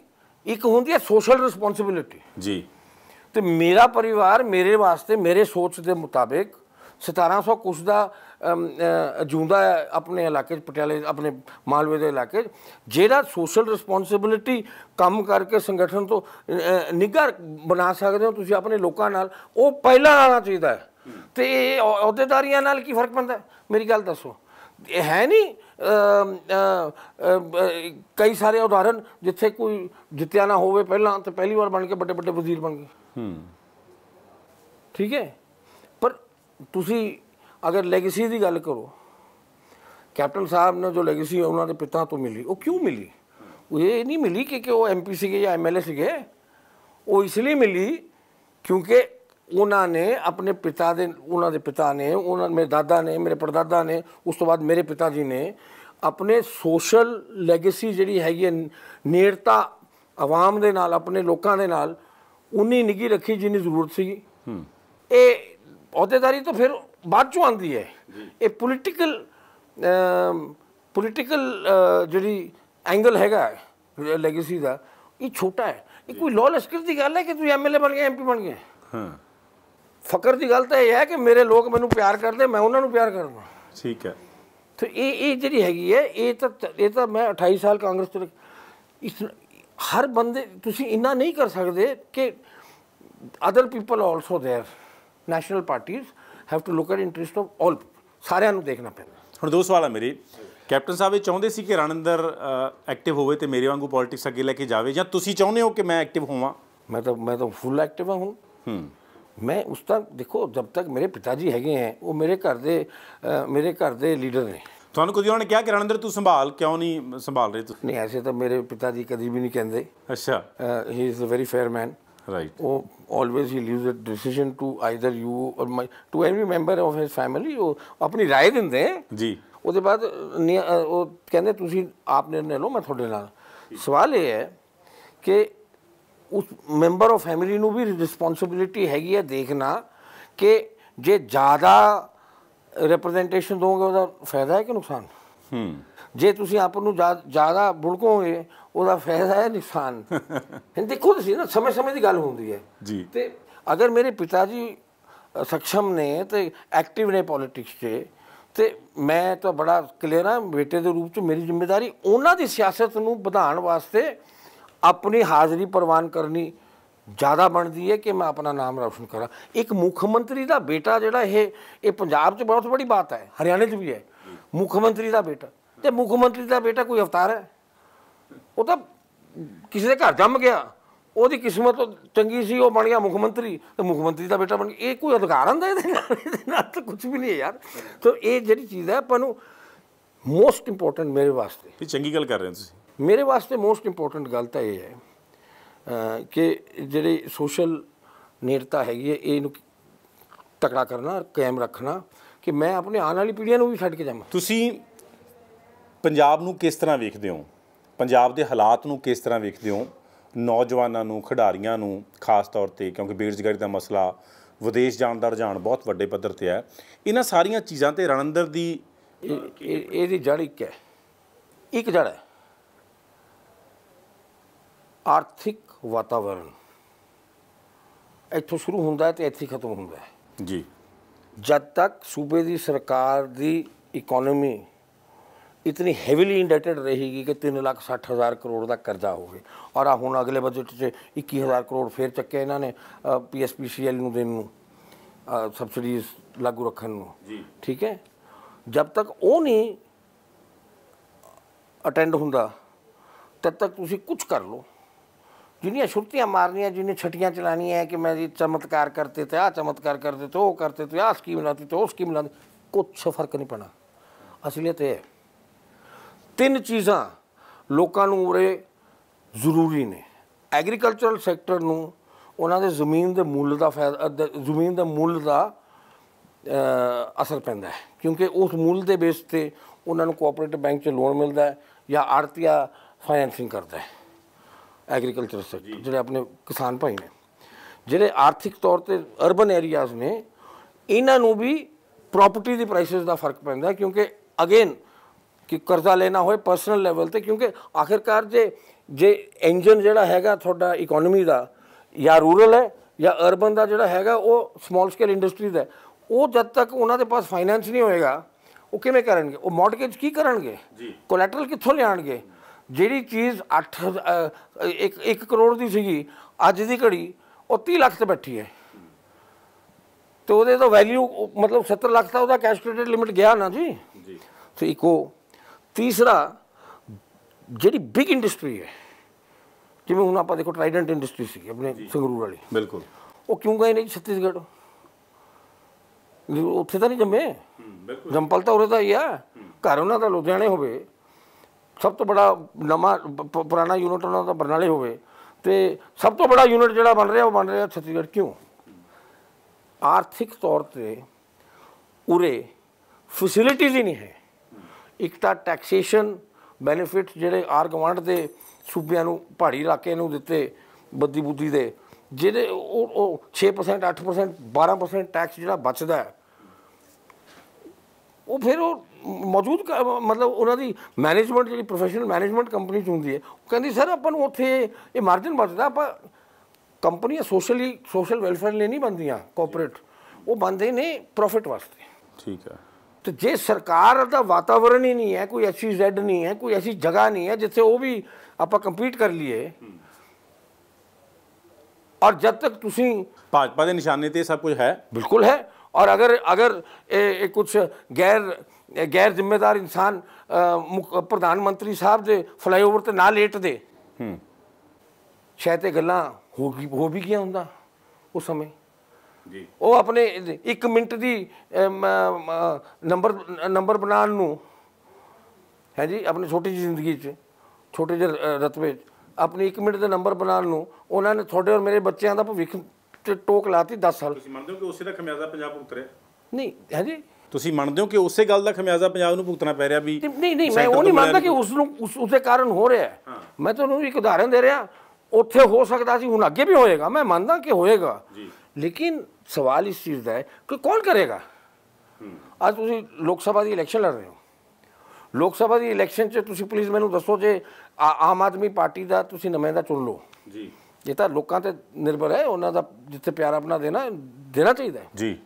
ਇੱਕ ਹੁੰਦੀ ਹੈ ਸੋਸ਼ਲ ਰਿਸਪੌਂਸਿਬਿਲਟੀ ਜੀ ਤੇ ਮੇਰਾ ਪਰਿਵਾਰ ਮੇਰੇ ਵਾਸਤੇ ਮੇਰੇ ਸੋਚ ਦੇ ਮੁਤਾਬਿਕ 1700 ਕੁਛ ਦਾ ਜੂੰਦਾ ਆਪਣੇ ਇਲਾਕੇ ਚ ਪਟਿਆਲੇ ਆਪਣੇ ਮਾਲਵੇ ਦੇ ਇਲਾਕੇ ਜਿਹੜਾ ਸੋਸ਼ਲ ਰਿਸਪੌਂਸਿਬਿਲਟੀ ਕੰਮ ਕਰਕੇ ਸੰਗਠਨ ਤੋਂ ਨਿਗਰ ਬਣਾ ਸਕਦੇ ਹੋ ਤੁਸੀਂ ਆਪਣੇ ਲੋਕਾਂ ਨਾਲ ਉਹ ਪਹਿਲਾਂ ਆਣਾ ਚਾਹੀਦਾ ਹੈ ਤੇ ਅਹੁਦੇਦਾਰੀਆਂ ਨਾਲ ਕੀ ਫਰਕ ਪੈਂਦਾ ਮੇਰੀ ਗੱਲ ਦੱਸੋ ਇਹ ਹੈ ਨਹੀਂ ਕਈ ਸਾਰੇ ਉਦਾਹਰਨ ਜਿੱਥੇ ਕੋਈ ਜਿੱਤਿਆ ਨਾ ਹੋਵੇ ਪਹਿਲਾਂ ਤੇ ਪਹਿਲੀ ਵਾਰ ਬਣ ਕੇ ਵੱਡੇ ਵੱਡੇ ਵਜ਼ੀਰ ਬਣ ਗਏ ਠੀਕ ਹੈ ਪਰ ਤੁਸੀਂ ਅਗਰ ਲੈਗੇਸੀ ਦੀ ਗੱਲ ਕਰੋ ਕੈਪਟਨ ਸਾਹਿਬ ਨੇ ਜੋ ਲੈਗੇਸੀ ਉਹਨਾਂ ਦੇ ਪਿਤਾ ਤੋਂ ਮਿਲੀ ਉਹ ਕਿਉਂ ਮਿਲੀ ਉਹ ਇਹ ਨਹੀਂ ਮਿਲੀ ਕਿ ਕਿ ਉਹ ਐਮਪੀ ਸੀਗੇ ਜਾਂ ਐਮਐਲਏ ਸੀਗੇ ਉਹ ਇਸ ਲਈ ਮਿਲੀ ਕਿਉਂਕਿ ਉਹਨਾਂ ਨੇ ਆਪਣੇ ਪਿਤਾ ਦੇ ਉਹਨਾਂ ਦੇ ਪਿਤਾ ਨੇ ਉਹਨਾਂ ਮੇਰੇ ਦਾਦਾ ਨੇ ਮੇਰੇ ਪਰਦਾਦਾ ਨੇ ਉਸ ਤੋਂ ਬਾਅਦ ਮੇਰੇ ਪਿਤਾ ਜੀ ਨੇ ਆਪਣੇ ਸੋਸ਼ਲ ਲੈਗੇਸੀ ਜਿਹੜੀ ਹੈਗੀ ਹੈ ਨੇੜਤਾ ਆਵਾਮ ਦੇ ਨਾਲ ਆਪਣੇ ਲੋਕਾਂ ਦੇ ਨਾਲ ਉਨੀ ਨਿੱਗੀ ਰੱਖੀ ਜਿੰਨੀ ਜ਼ਰੂਰਤ ਸੀ ਇਹ ਅਹੁਦੇਦਾਰੀ ਤਾਂ ਫਿਰ ਬਾਅਦ ਚੋਂ ਆਂਦੀ ਹੈ ਇਹ ਪੋਲਿਟੀਕਲ ਪੋਲਿਟੀਕਲ ਜਿਹੜੀ ਐਂਗਲ ਹੈਗਾ ਲੈਗੇਸੀ ਦਾ ਇਹ ਛੋਟਾ ਹੈ ਇਹ ਕੋਈ ਲਾਅ ਲਸਕਰ ਦੀ ਗੱਲ ਹੈ ਕਿ ਤੂੰ ਐਮਐਲਏ ਬਣ ਗਿਆ ਐਮਪੀ ਬਣ ਗਿਆ ਹਾਂ ਫਕਰ ਦੀ ਗੱਲ ਤਾਂ ਇਹ ਹੈ ਕਿ ਮੇਰੇ ਲੋਕ ਮੈਨੂੰ ਪਿਆਰ ਕਰਦੇ ਮੈਂ ਉਹਨਾਂ ਨੂੰ ਪਿਆਰ ਕਰਦਾ ਠੀਕ ਹੈ ਤੇ ਇਹ ਇਹ ਜਿਹੜੀ ਹੈਗੀ ਹੈ ਇਹ ਤਾਂ ਇਹ ਤਾਂ ਮੈਂ 28 ਸਾਲ ਕਾਂਗਰਸ ਚ ਇਸ ਹਰ ਬੰਦੇ ਤੁਸੀਂ ਇੰਨਾ ਨਹੀਂ ਕਰ ਸਕਦੇ ਕਿ other people also there national ਪਾਰਟੀਆਂ have to look at interest of all ਸਾਰਿਆਂ ਨੂੰ ਦੇਖਣਾ ਪੈਂਦਾ ਹੁਣ ਦੋ ਸਵਾਲ ਹੈ ਮੇਰੇ ਕੈਪਟਨ ਸਾਹਿਬ ਇਹ ਚਾਹੁੰਦੇ ਸੀ ਕਿ ਰਣਿੰਦਰ ਐਕਟਿਵ ਹੋਵੇ ਤੇ ਮੇਰੇ ਵਾਂਗੂ ਪੋਲਿਟਿਕਸ ਅੱਗੇ ਲੈ ਕੇ ਜਾਵੇ ਜਾਂ ਤੁਸੀਂ ਚਾਹੁੰਦੇ ਹੋ ਕਿ ਮੈਂ ਐਕਟਿਵ ਹੋਵਾਂ ਮੈਂ ਤਾਂ ਮੈਂ ਤਾਂ ਫੁੱਲ ਐਕਟਿਵ ਹਾਂ ਹੁਣ ਹੂੰ ਮੈਂ ਉਸ ਤੱਕ ਦੇਖੋ ਜਦ ਤੱਕ ਮੇਰੇ ਪਿਤਾ ਜੀ ਹੈਗੇ ਹੈ ਉਹ ਮੇਰੇ ਘਰ ਦੇ ਮੇਰੇ ਘਰ ਦੇ ਲੀਡਰ ਨੇ ਤੁਹਾਨੂੰ ਕਦੀ ਉਹਨਾਂ ਨੇ ਕਿਹਾ ਕਿ ਰਣਿੰਦਰ ਤੂੰ ਸੰਭਾਲ ਕਿਉਂ ਨਹੀਂ ਸੰਭਾਲ ਰਹੇ ਤੂੰ ਨਹੀਂ ਐਸੇ ਤਾਂ ਮੇਰੇ ਪਿਤਾ ਜੀ ਕਦੀ ਵੀ ਨਹੀਂ ਕਹਿੰਦੇ ਅੱਛਾ he is a very fair man right ਉਹ always he leaves a decision to either you or my to every member of his family ਉਹ ਆਪਣੀ رائے ਦਿੰਦੇ ਜੀ ਉਹਦੇ ਬਾਅਦ ਉਹ ਕਹਿੰਦੇ ਤੁਸੀਂ ਆਪ ਨਿਰਣੇ ਲਓ ਮੈਂ ਤੁਹਾਡੇ ਨਾਲ ਸਵਾਲ ਇਹ ਹੈ ਕਿ ਉਸ ਮੈਂਬਰ ਆਫ ਫੈਮਿਲੀ ਨੂੰ ਵੀ ਰਿਸਪੌਂਸਿਬਿਲਿਟੀ ਹੈਗੀ ਹੈ ਦੇਖਣਾ ਕਿ ਜੇ ਜ਼ਿਆਦਾ ਰਿਪਰੈਜ਼ੈਂਟੇਸ਼ਨ ਦੋਗੇ ਉਹਦਾ ਫਾਇਦਾ ਹੈ ਕਿ ਨੁਕਸਾਨ ਹੂੰ ਜੇ ਤੁਸੀਂ ਆਪ ਨੂੰ ਜ਼ਿਆਦਾ ਬੁੜਕੋਗੇ ਉਹਦਾ ਫਾਇਦਾ ਹੈ ਨੁਕਸਾਨ ਦੇਖੋ ਤੁਸੀਂ ਨਾ ਸਮੇਂ ਸਮੇਂ ਦੀ ਗੱਲ ਹੁੰਦੀ ਹੈ ਜੀ ਤੇ ਅਗਰ ਮੇਰੇ ਪਿਤਾ ਜੀ ਸਖਸ਼ਮ ਨੇ ਤੇ ਐਕਟਿਵ ਨੇ ਪੋਲਿਟਿਕਸ 'ਚ ਤੇ ਮੈਂ ਤਾਂ ਬੜਾ ਕਲੀਅਰ ਆ ਬੇਟੇ ਦੇ ਰੂਪ 'ਚ ਮੇਰੀ ਜ਼ਿੰਮੇਵਾਰੀ ਉਹਨਾਂ ਦੀ ਸਿਆਸਤ ਨੂੰ ਵਧਾਉਣ ਵਾਸਤੇ ਆਪਣੀ ਹਾਜ਼ਰੀ ਪ੍ਰਵਾਨ ਕਰਨੀ ਜ਼ਿਆਦਾ ਬਣਦੀ ਹੈ ਕਿ ਮੈਂ ਆਪਣਾ ਨਾਮ ਰੌਸ਼ਨ ਕਰਾਂ ਇੱਕ ਮੁੱਖ ਮੰਤਰੀ ਦਾ ਬੇਟਾ ਜਿਹੜਾ ਇਹ ਇਹ ਪੰਜਾਬ 'ਚ ਬਹੁਤ ਵੱਡੀ ਬਾਤ ਹੈ ਹਰਿਆਣੇ 'ਚ ਵੀ ਹੈ ਮੁੱਖ ਮੰਤਰੀ ਦਾ ਬੇਟਾ ਤੇ ਮੁੱਖ ਮੰਤਰੀ ਦਾ ਬੇਟਾ ਕੋਈ ਅਵਤਾਰ ਹੈ ਉਹ ਤਾਂ ਕਿਸੇ ਦੇ ਘਰ ਜੰਮ ਗਿਆ ਉਹਦੀ ਕਿਸਮਤ ਚੰਗੀ ਸੀ ਉਹ ਬਣ ਗਿਆ ਮੁੱਖ ਮੰਤਰੀ ਤੇ ਮੁੱਖ ਮੰਤਰੀ ਦਾ ਬੇਟਾ ਬਣ ਗਿਆ ਇਹ ਕੋਈ ਅਧਿਕਾਰ ਹੁੰਦਾ ਇਹਦੇ ਨਾਲ ਤਾਂ ਕੁਝ ਵੀ ਨਹੀਂ ਹੈ ਯਾਰ ਤਾਂ ਇਹ ਜਿਹੜੀ ਚੀਜ਼ ਹੈ ਆਪਾਂ ਨੂੰ ਮੋਸਟ ਇੰਪੋਰਟੈਂਟ ਮੇਰੇ ਵਾਸਤੇ ਇਹ ਚੰਗੀ ਗੱਲ ਕਰ ਰਹੇ ਹੋ ਤੁਸੀਂ ਮੇਰੇ ਵਾਸਤੇ ਮੋਸਟ ਇੰਪੋਰਟੈਂਟ ਗੱਲ ਤਾਂ ਇਹ ਹੈ ਕਿ ਜਿਹੜੀ ਸੋਸ਼ਲ ਨੇੜਤਾ ਹੈਗੀ ਹੈ ਇਹਨੂੰ ਤਕੜਾ ਕਰਨਾ ਕਾਇਮ ਰੱਖਣਾ ਕਿ ਮੈਂ ਆਪਣੇ ਆਉਣ ਵਾਲੀ ਪੀੜ੍ਹੀਆਂ ਨੂੰ ਵੀ ਛੱਡ ਕੇ ਜਾਵਾਂ ਤੁਸੀਂ ਪੰਜਾਬ ਨੂੰ ਕਿਸ ਤਰ੍ਹਾਂ ਵੇਖਦੇ ਹੋ ਪੰਜਾਬ ਦੇ ਹਾਲਾਤ ਨੂੰ ਕਿਸ ਤਰ੍ਹਾਂ ਵੇਖਦੇ ਹੋ ਨੌਜਵਾਨਾਂ ਨੂੰ ਖਿਡਾਰੀਆਂ ਨੂੰ ਖਾਸ ਤੌਰ ਤੇ ਕਿਉਂਕਿ ਬੇਰੁਜ਼ਗਾਰੀ ਦਾ ਮਸਲਾ ਵਿਦੇਸ਼ ਜਾਣ ਦਾ ਰੁਝਾਨ ਬਹੁਤ ਵੱਡੇ ਪੱਧਰ ਤੇ ਹੈ ਇਹਨਾਂ ਸਾਰੀਆਂ ਚੀਜ਼ਾਂ ਤੇ ਰਣੰਦਰ ਦੀ ਇਹ ਇਹਦੀ ਜੜ ਇੱਕ ਹੈ ਇੱਕ ਜੜ ਹੈ ਆਰਥਿਕ ਵਾਤਾਵਰਣ ਇੱਥੋਂ ਸ਼ੁਰੂ ਹੁੰਦਾ ਹੈ ਤੇ ਇੱਥੇ ਖਤਮ ਹੁੰਦਾ ਹੈ ਜੀ ਜਦ ਤੱਕ ਸੂਬੇ ਦੀ ਸਰਕਾਰ ਦੀ ਇਕਨੋਮੀ ਇਤਨੀ ਹੈਵੀਲੀ ਇੰਡੈਟਡ ਰਹੇਗੀ ਕਿ 360000 ਕਰੋੜ ਦਾ ਕਰਜ਼ਾ ਹੋਵੇ ਔਰ ਆ ਹੁਣ ਅਗਲੇ ਬਜਟ 'ਚ 21000 ਕਰੋੜ ਫੇਰ ਚੱਕਿਆ ਇਹਨਾਂ ਨੇ ਪੀਐਸਪੀਸੀਐਲ ਨੂੰ ਦੇਣ ਨੂੰ ਸਬਸਿਡੀਜ਼ ਲਾਗੂ ਰੱਖਣ ਨੂੰ ਜੀ ਠੀਕ ਹੈ ਜਦ ਤੱਕ ਉਹ ਨਹੀਂ ਅਟੈਂਡ ਹੁੰਦਾ ਤਦ ਤੱਕ ਤੁਸੀਂ ਕੁਝ ਕਰ ਲਓ ਜਿੰਨੀਆਂ ਛੁੱਟੀਆਂ ਮਾਰਨੀਆਂ ਜਿੰਨੀਆਂ ਛਟੀਆਂ ਚਲਾਣੀਆਂ ਕਿ ਮੈਂ ਜੀ ਚਮਤਕਾਰ ਕਰਤੇ ਤੇ ਆ ਚਮਤਕਾਰ ਕਰਦੇ ਤੇ ਉਹ ਕਰਤੇ ਤੇ ਆ ਸਕੀਮ ਲਾਤੀ ਤੇ ਉਹ ਸਕੀਮ ਲਾਤੀ ਕੁਝ ਫਰਕ ਨਹੀਂ ਪੈਣਾ ਅਸਲੀਅਤ ਇਹ ਤਿੰਨ ਚੀਜ਼ਾਂ ਲੋਕਾਂ ਨੂੰ ਉਰੇ ਜ਼ਰੂਰੀ ਨੇ ਐਗਰੀਕਲਚਰਲ ਸੈਕਟਰ ਨੂੰ ਉਹਨਾਂ ਦੇ ਜ਼ਮੀਨ ਦੇ ਮੁੱਲ ਦਾ ਫਾਇਦਾ ਜ਼ਮੀਨ ਦੇ ਮੁੱਲ ਦਾ ਅਸਰ ਪੈਂਦਾ ਹੈ ਕਿਉਂਕਿ ਉਸ ਮੁੱਲ ਦੇ ਬੇਸ ਤੇ ਉਹਨਾਂ ਨੂੰ ਕੋਆਪਰੇਟਿਵ ਬੈਂਕ ਚ ਲੋਨ ਮਿਲਦਾ ਹੈ ਜਾਂ ਆਰਤੀਆ ਫਾਈਨੈਂਸਿੰਗ ਕਰਦਾ ਹੈ ਐਗਰੀਕਲਚਰ ਸੈਕਟਰ ਜਿਹੜੇ ਆਪਣੇ ਕਿਸਾਨ ਭਾਈ ਨੇ ਜਿਹੜੇ ਆਰਥਿਕ ਤੌਰ ਤੇ ਅਰਬਨ ਏਰੀਆਜ਼ ਨੇ ਇਹਨਾਂ ਨੂੰ ਵੀ ਪ੍ਰਾਪਰਟੀ ਦੀ ਪ੍ਰਾਈਸਿਸ ਦਾ ਫਰਕ ਪੈਂਦਾ ਕਿਉਂਕਿ ਅਗੇਨ ਕਿ ਕਰਜ਼ਾ ਲੈਣਾ ਹੋਏ ਪਰਸਨਲ ਲੈਵਲ ਤੇ ਕਿਉਂਕਿ ਆਖਿਰਕਾਰ ਜੇ ਜੇ ਇੰਜਨ ਜਿਹੜਾ ਹੈਗਾ ਤੁਹਾਡਾ ਇਕਨੋਮੀ ਦਾ ਜਾਂ ਰੂਰਲ ਹੈ ਜਾਂ ਅਰਬਨ ਦਾ ਜਿਹੜਾ ਹੈਗਾ ਉਹ ਸਮਾਲ ਸਕੇਲ ਇੰਡਸਟਰੀ ਦਾ ਉਹ ਜਦ ਤੱਕ ਉਹਨਾਂ ਦੇ ਪਾਸ ਫਾਈਨੈਂਸ ਨਹੀਂ ਹੋਏਗਾ ਉਹ ਕਿਵੇਂ ਕਰਨਗੇ ਉਹ ਮਾਰਟਗੇਜ ਕੀ ਕਰਨਗੇ ਜੀ ਕੋਲੈਟਰਲ ਕਿੱਥੋਂ ਲਿਆਣਗੇ ਜਿਹੜੀ ਚੀਜ਼ 8 ਇੱਕ 1 ਕਰੋੜ ਦੀ ਸੀਗੀ ਅੱਜ ਦੀ ਘੜੀ ਉਹ 30 ਲੱਖ ਤੇ ਬੈਠੀ ਹੈ ਤੇ ਉਹਦੇ ਤੋਂ ਵੈਲਿਊ ਮਤਲਬ 70 ਲੱਖ ਦਾ ਉਹਦਾ ਕੈਸ਼ ਕ੍ਰੈਡਿਟ ਲਿਮਿਟ ਗਿਆ ਨਾ ਜੀ ਜੀ ਸੋ ਇੱਕੋ ਤੀਸਰਾ ਜਿਹੜੀ ਬਿਗ ਇੰਡਸਟਰੀ ਹੈ ਜਿਵੇਂ ਹੁਣ ਆਪਾਂ ਦੇਖੋ ਟ੍ਰਾਈਡੈਂਟ ਇੰਡਸਟਰੀ ਸੀ ਆਪਣੇ ਸੰਗਰੂਰ ਵਾਲੀ ਬਿਲਕੁਲ ਉਹ ਕਿਉਂ ਗਏ ਨਹੀਂ ਛੱਤੀਸਗੜ੍ਹ ਉੱਥੇ ਤਾਂ ਨਹੀਂ ਜੰਮੇ ਬਿਲਕੁਲ ਜੰਪਲ ਤਾਂ ਉਰੇ ਦਾ ਹੀ ਆ ਘਰ ਉਹਨਾਂ ਦਾ ਲੁਧਿਆਣੇ ਹੋਵੇ ਸਭ ਤੋਂ ਬੜਾ ਨਵਾਂ ਪੁਰਾਣਾ ਯੂਨਿਟ ਉਹਨਾਂ ਦਾ ਬਰਨਾਲੇ ਹੋਵੇ ਤੇ ਸਭ ਤੋਂ ਬੜਾ ਯੂਨਿਟ ਜਿਹੜਾ ਬਣ ਰਿਹਾ ਉਹ ਬਣ ਰਿਹਾ ਛੱਤੀਸਗੜ੍ਹ ਕਿਉਂ ਆਰਥਿਕ ਤੌਰ ਤੇ ਉਰੇ ਫੈਸਿਲਿਟੀਜ਼ ਹੀ ਨਹੀਂ ਹੈ ਇੱਕ ਤਾਂ ਟੈਕਸੇਸ਼ਨ ਬੈਨੀਫਿਟ ਜਿਹੜੇ ਆਰ ਗਵਰਨਮੈਂਟ ਦੇ ਸੂਬਿਆਂ ਨੂੰ ਪਹਾੜੀ ਇਲਾਕੇ ਨੂੰ ਦਿੱਤੇ ਬੱਦੀ ਬੁੱਦੀ ਦੇ ਜਿਹੜੇ ਉਹ 6% 8% 12% ਟੈਕਸ ਜਿਹੜਾ ਬਚਦਾ ਉਹ ਫਿਰ ਉਹ ਮੌਜੂਦ ਮਤਲਬ ਉਹਨਾਂ ਦੀ ਮੈਨੇਜਮੈਂਟ ਜਿਹੜੀ ਪ੍ਰੋਫੈਸ਼ਨਲ ਮੈਨੇਜਮੈਂਟ ਕੰਪਨੀ ਚ ਹੁੰਦੀ ਹੈ ਉਹ ਕਹਿੰਦੀ ਸਰ ਆਪਾਂ ਨੂੰ ਉੱਥੇ ਇਹ ਮਾਰਜਨ ਬਚਦਾ ਆਪਾਂ ਕੰਪਨੀਆਂ ਸੋਸ਼ਲੀ ਸੋਸ਼ਲ ਵੈਲਫੇਅਰ ਲਈ ਨਹੀਂ ਬੰਦੀਆਂ ਕਾਰਪੋਰੇਟ ਉਹ ਬੰਦੇ ਨੇ ਪ੍ਰੋਫਿਟ ਵਾਸਤੇ ਠੀਕ ਹੈ ਤੇ ਜੇ ਸਰਕਾਰ ਦਾ ਵਾਤਾਵਰਣ ਹੀ ਨਹੀਂ ਹੈ ਕੋਈ ਐਸੀ ਜ਼ੈਡ ਨਹੀਂ ਹੈ ਕੋਈ ਐਸੀ ਜਗ੍ਹਾ ਨਹੀਂ ਹੈ ਜਿੱਥੇ ਉਹ ਵੀ ਆਪਾਂ ਕੰਪੀਟ ਕਰ ਲਈਏ ਔਰ ਜਦ ਤੱਕ ਤੁਸੀਂ ਭਾਜਪਾ ਦੇ ਨਿਸ਼ਾਨੇ ਤੇ ਸਭ ਕੁਝ ਹੈ ਬਿਲਕੁਲ ਹੈ ਔਰ ਅਗਰ ਅਗਰ ए, ए, ਗੈਰ ਗੈਰ ਜ਼ਿੰਮੇਦਾਰ ਇਨਸਾਨ ਪ੍ਰਧਾਨ ਮੰਤਰੀ ਸਾਹਿਬ ਦੇ ਫਲਾਈਓਵਰ ਤੇ ਨਾ ਲੇਟ ਦੇ ਹੂੰ ਸ਼ਾਇਦ ਇਹ ਗੱਲਾਂ ਹੋ ਗਈ ਹੋ ਵੀ ਗਿਆ ਹੁੰਦਾ ਉਸ ਸਮੇਂ ਜੀ ਉਹ ਆਪਣੇ 1 ਮਿੰਟ ਦੀ ਨੰਬਰ ਨੰਬਰ ਬਣਾਉਣ ਨੂੰ ਹੈ ਜੀ ਆਪਣੀ ਛੋਟੀ ਜਿਹੀ ਜ਼ਿੰਦਗੀ 'ਚ ਛੋਟੇ ਜਿਹੇ ਰਤਵੇ ਆਪਣੀ 1 ਮਿੰਟ ਦਾ ਨੰਬਰ ਬਣਾਉਣ ਨੂੰ ਉਹਨਾਂ ਨੇ ਤੁਹਾਡੇ ਔਰ ਮੇਰੇ ਬੱਚਿਆਂ ਦਾ ਭਵਿੱਖ ਟੋਕ ਲਾਤੀ 10 ਸਾਲ ਤੁਸੀਂ ਮੰਨਦੇ ਹੋ ਕਿ ਉਸੇ ਦਾ ਖਮਿਆਜ਼ਾ ਪੰਜਾਬ ਉਤਰਿਆ ਨਹੀਂ ਹਾਂਜੀ ਤੁਸੀਂ ਮੰਨਦੇ ਹੋ ਕਿ ਉਸੇ ਗੱਲ ਦਾ ਖਮਿਆਜ਼ਾ ਪੰਜਾਬ ਨੂੰ ਭੁਗਤਣਾ ਪੈ ਰਿਹਾ ਵੀ ਨਹੀਂ ਨਹੀਂ ਮੈਂ ਉਹ ਨਹੀਂ ਮੰਨਦਾ ਕਿ ਉਸ ਨੂੰ ਉਸੇ ਕਾਰਨ ਹੋ ਰਿਹਾ ਹੈ ਮੈਂ ਤੁਹਾਨੂੰ ਇੱਕ ਉਦਾਹਰਨ ਦੇ ਰਿਹਾ ਉੱਥੇ ਹੋ ਸਕਦਾ ਸੀ ਹੁਣ ਅੱਗੇ ਵੀ ਹੋਏਗਾ ਮੈਂ ਮੰਨਦਾ ਕਿ ਹੋਏਗਾ ਜੀ ਲੇਕਿਨ ਸਵਾਲ ਇਸ ਚੀਜ਼ ਦਾ ਹੈ ਕਿ ਕੌਣ ਕਰੇਗਾ ਅੱਜ ਤੁਸੀਂ ਲੋਕ ਸਭਾ ਦੀ ਇਲੈਕਸ਼ਨ ਲੜ ਰਹੇ ਹੋ ਲੋਕ ਸਭਾ ਦੀ ਇਲੈਕਸ਼ਨ 'ਚ ਤੁਸੀਂ ਪਲੀਜ਼ ਮੈਨੂੰ ਦੱਸੋ ਜੇ ਆਮ ਆਦਮੀ ਪਾਰਟੀ ਦਾ ਤੁਸੀਂ ਦਾ ਚੁਣ ਲਓ ਜੀ ਇਹ ਤਾਂ ਲੋਕਾਂ ਤੇ ਨਿਰਭਰ ਹੈ ਉਹਨਾਂ ਦਾ ਜਿੱਥੇ ਪਿਆਰ ਆਪਣਾ ਦੇਣਾ ਦੇਣਾ ਚਾਹੀਦਾ ਜੀ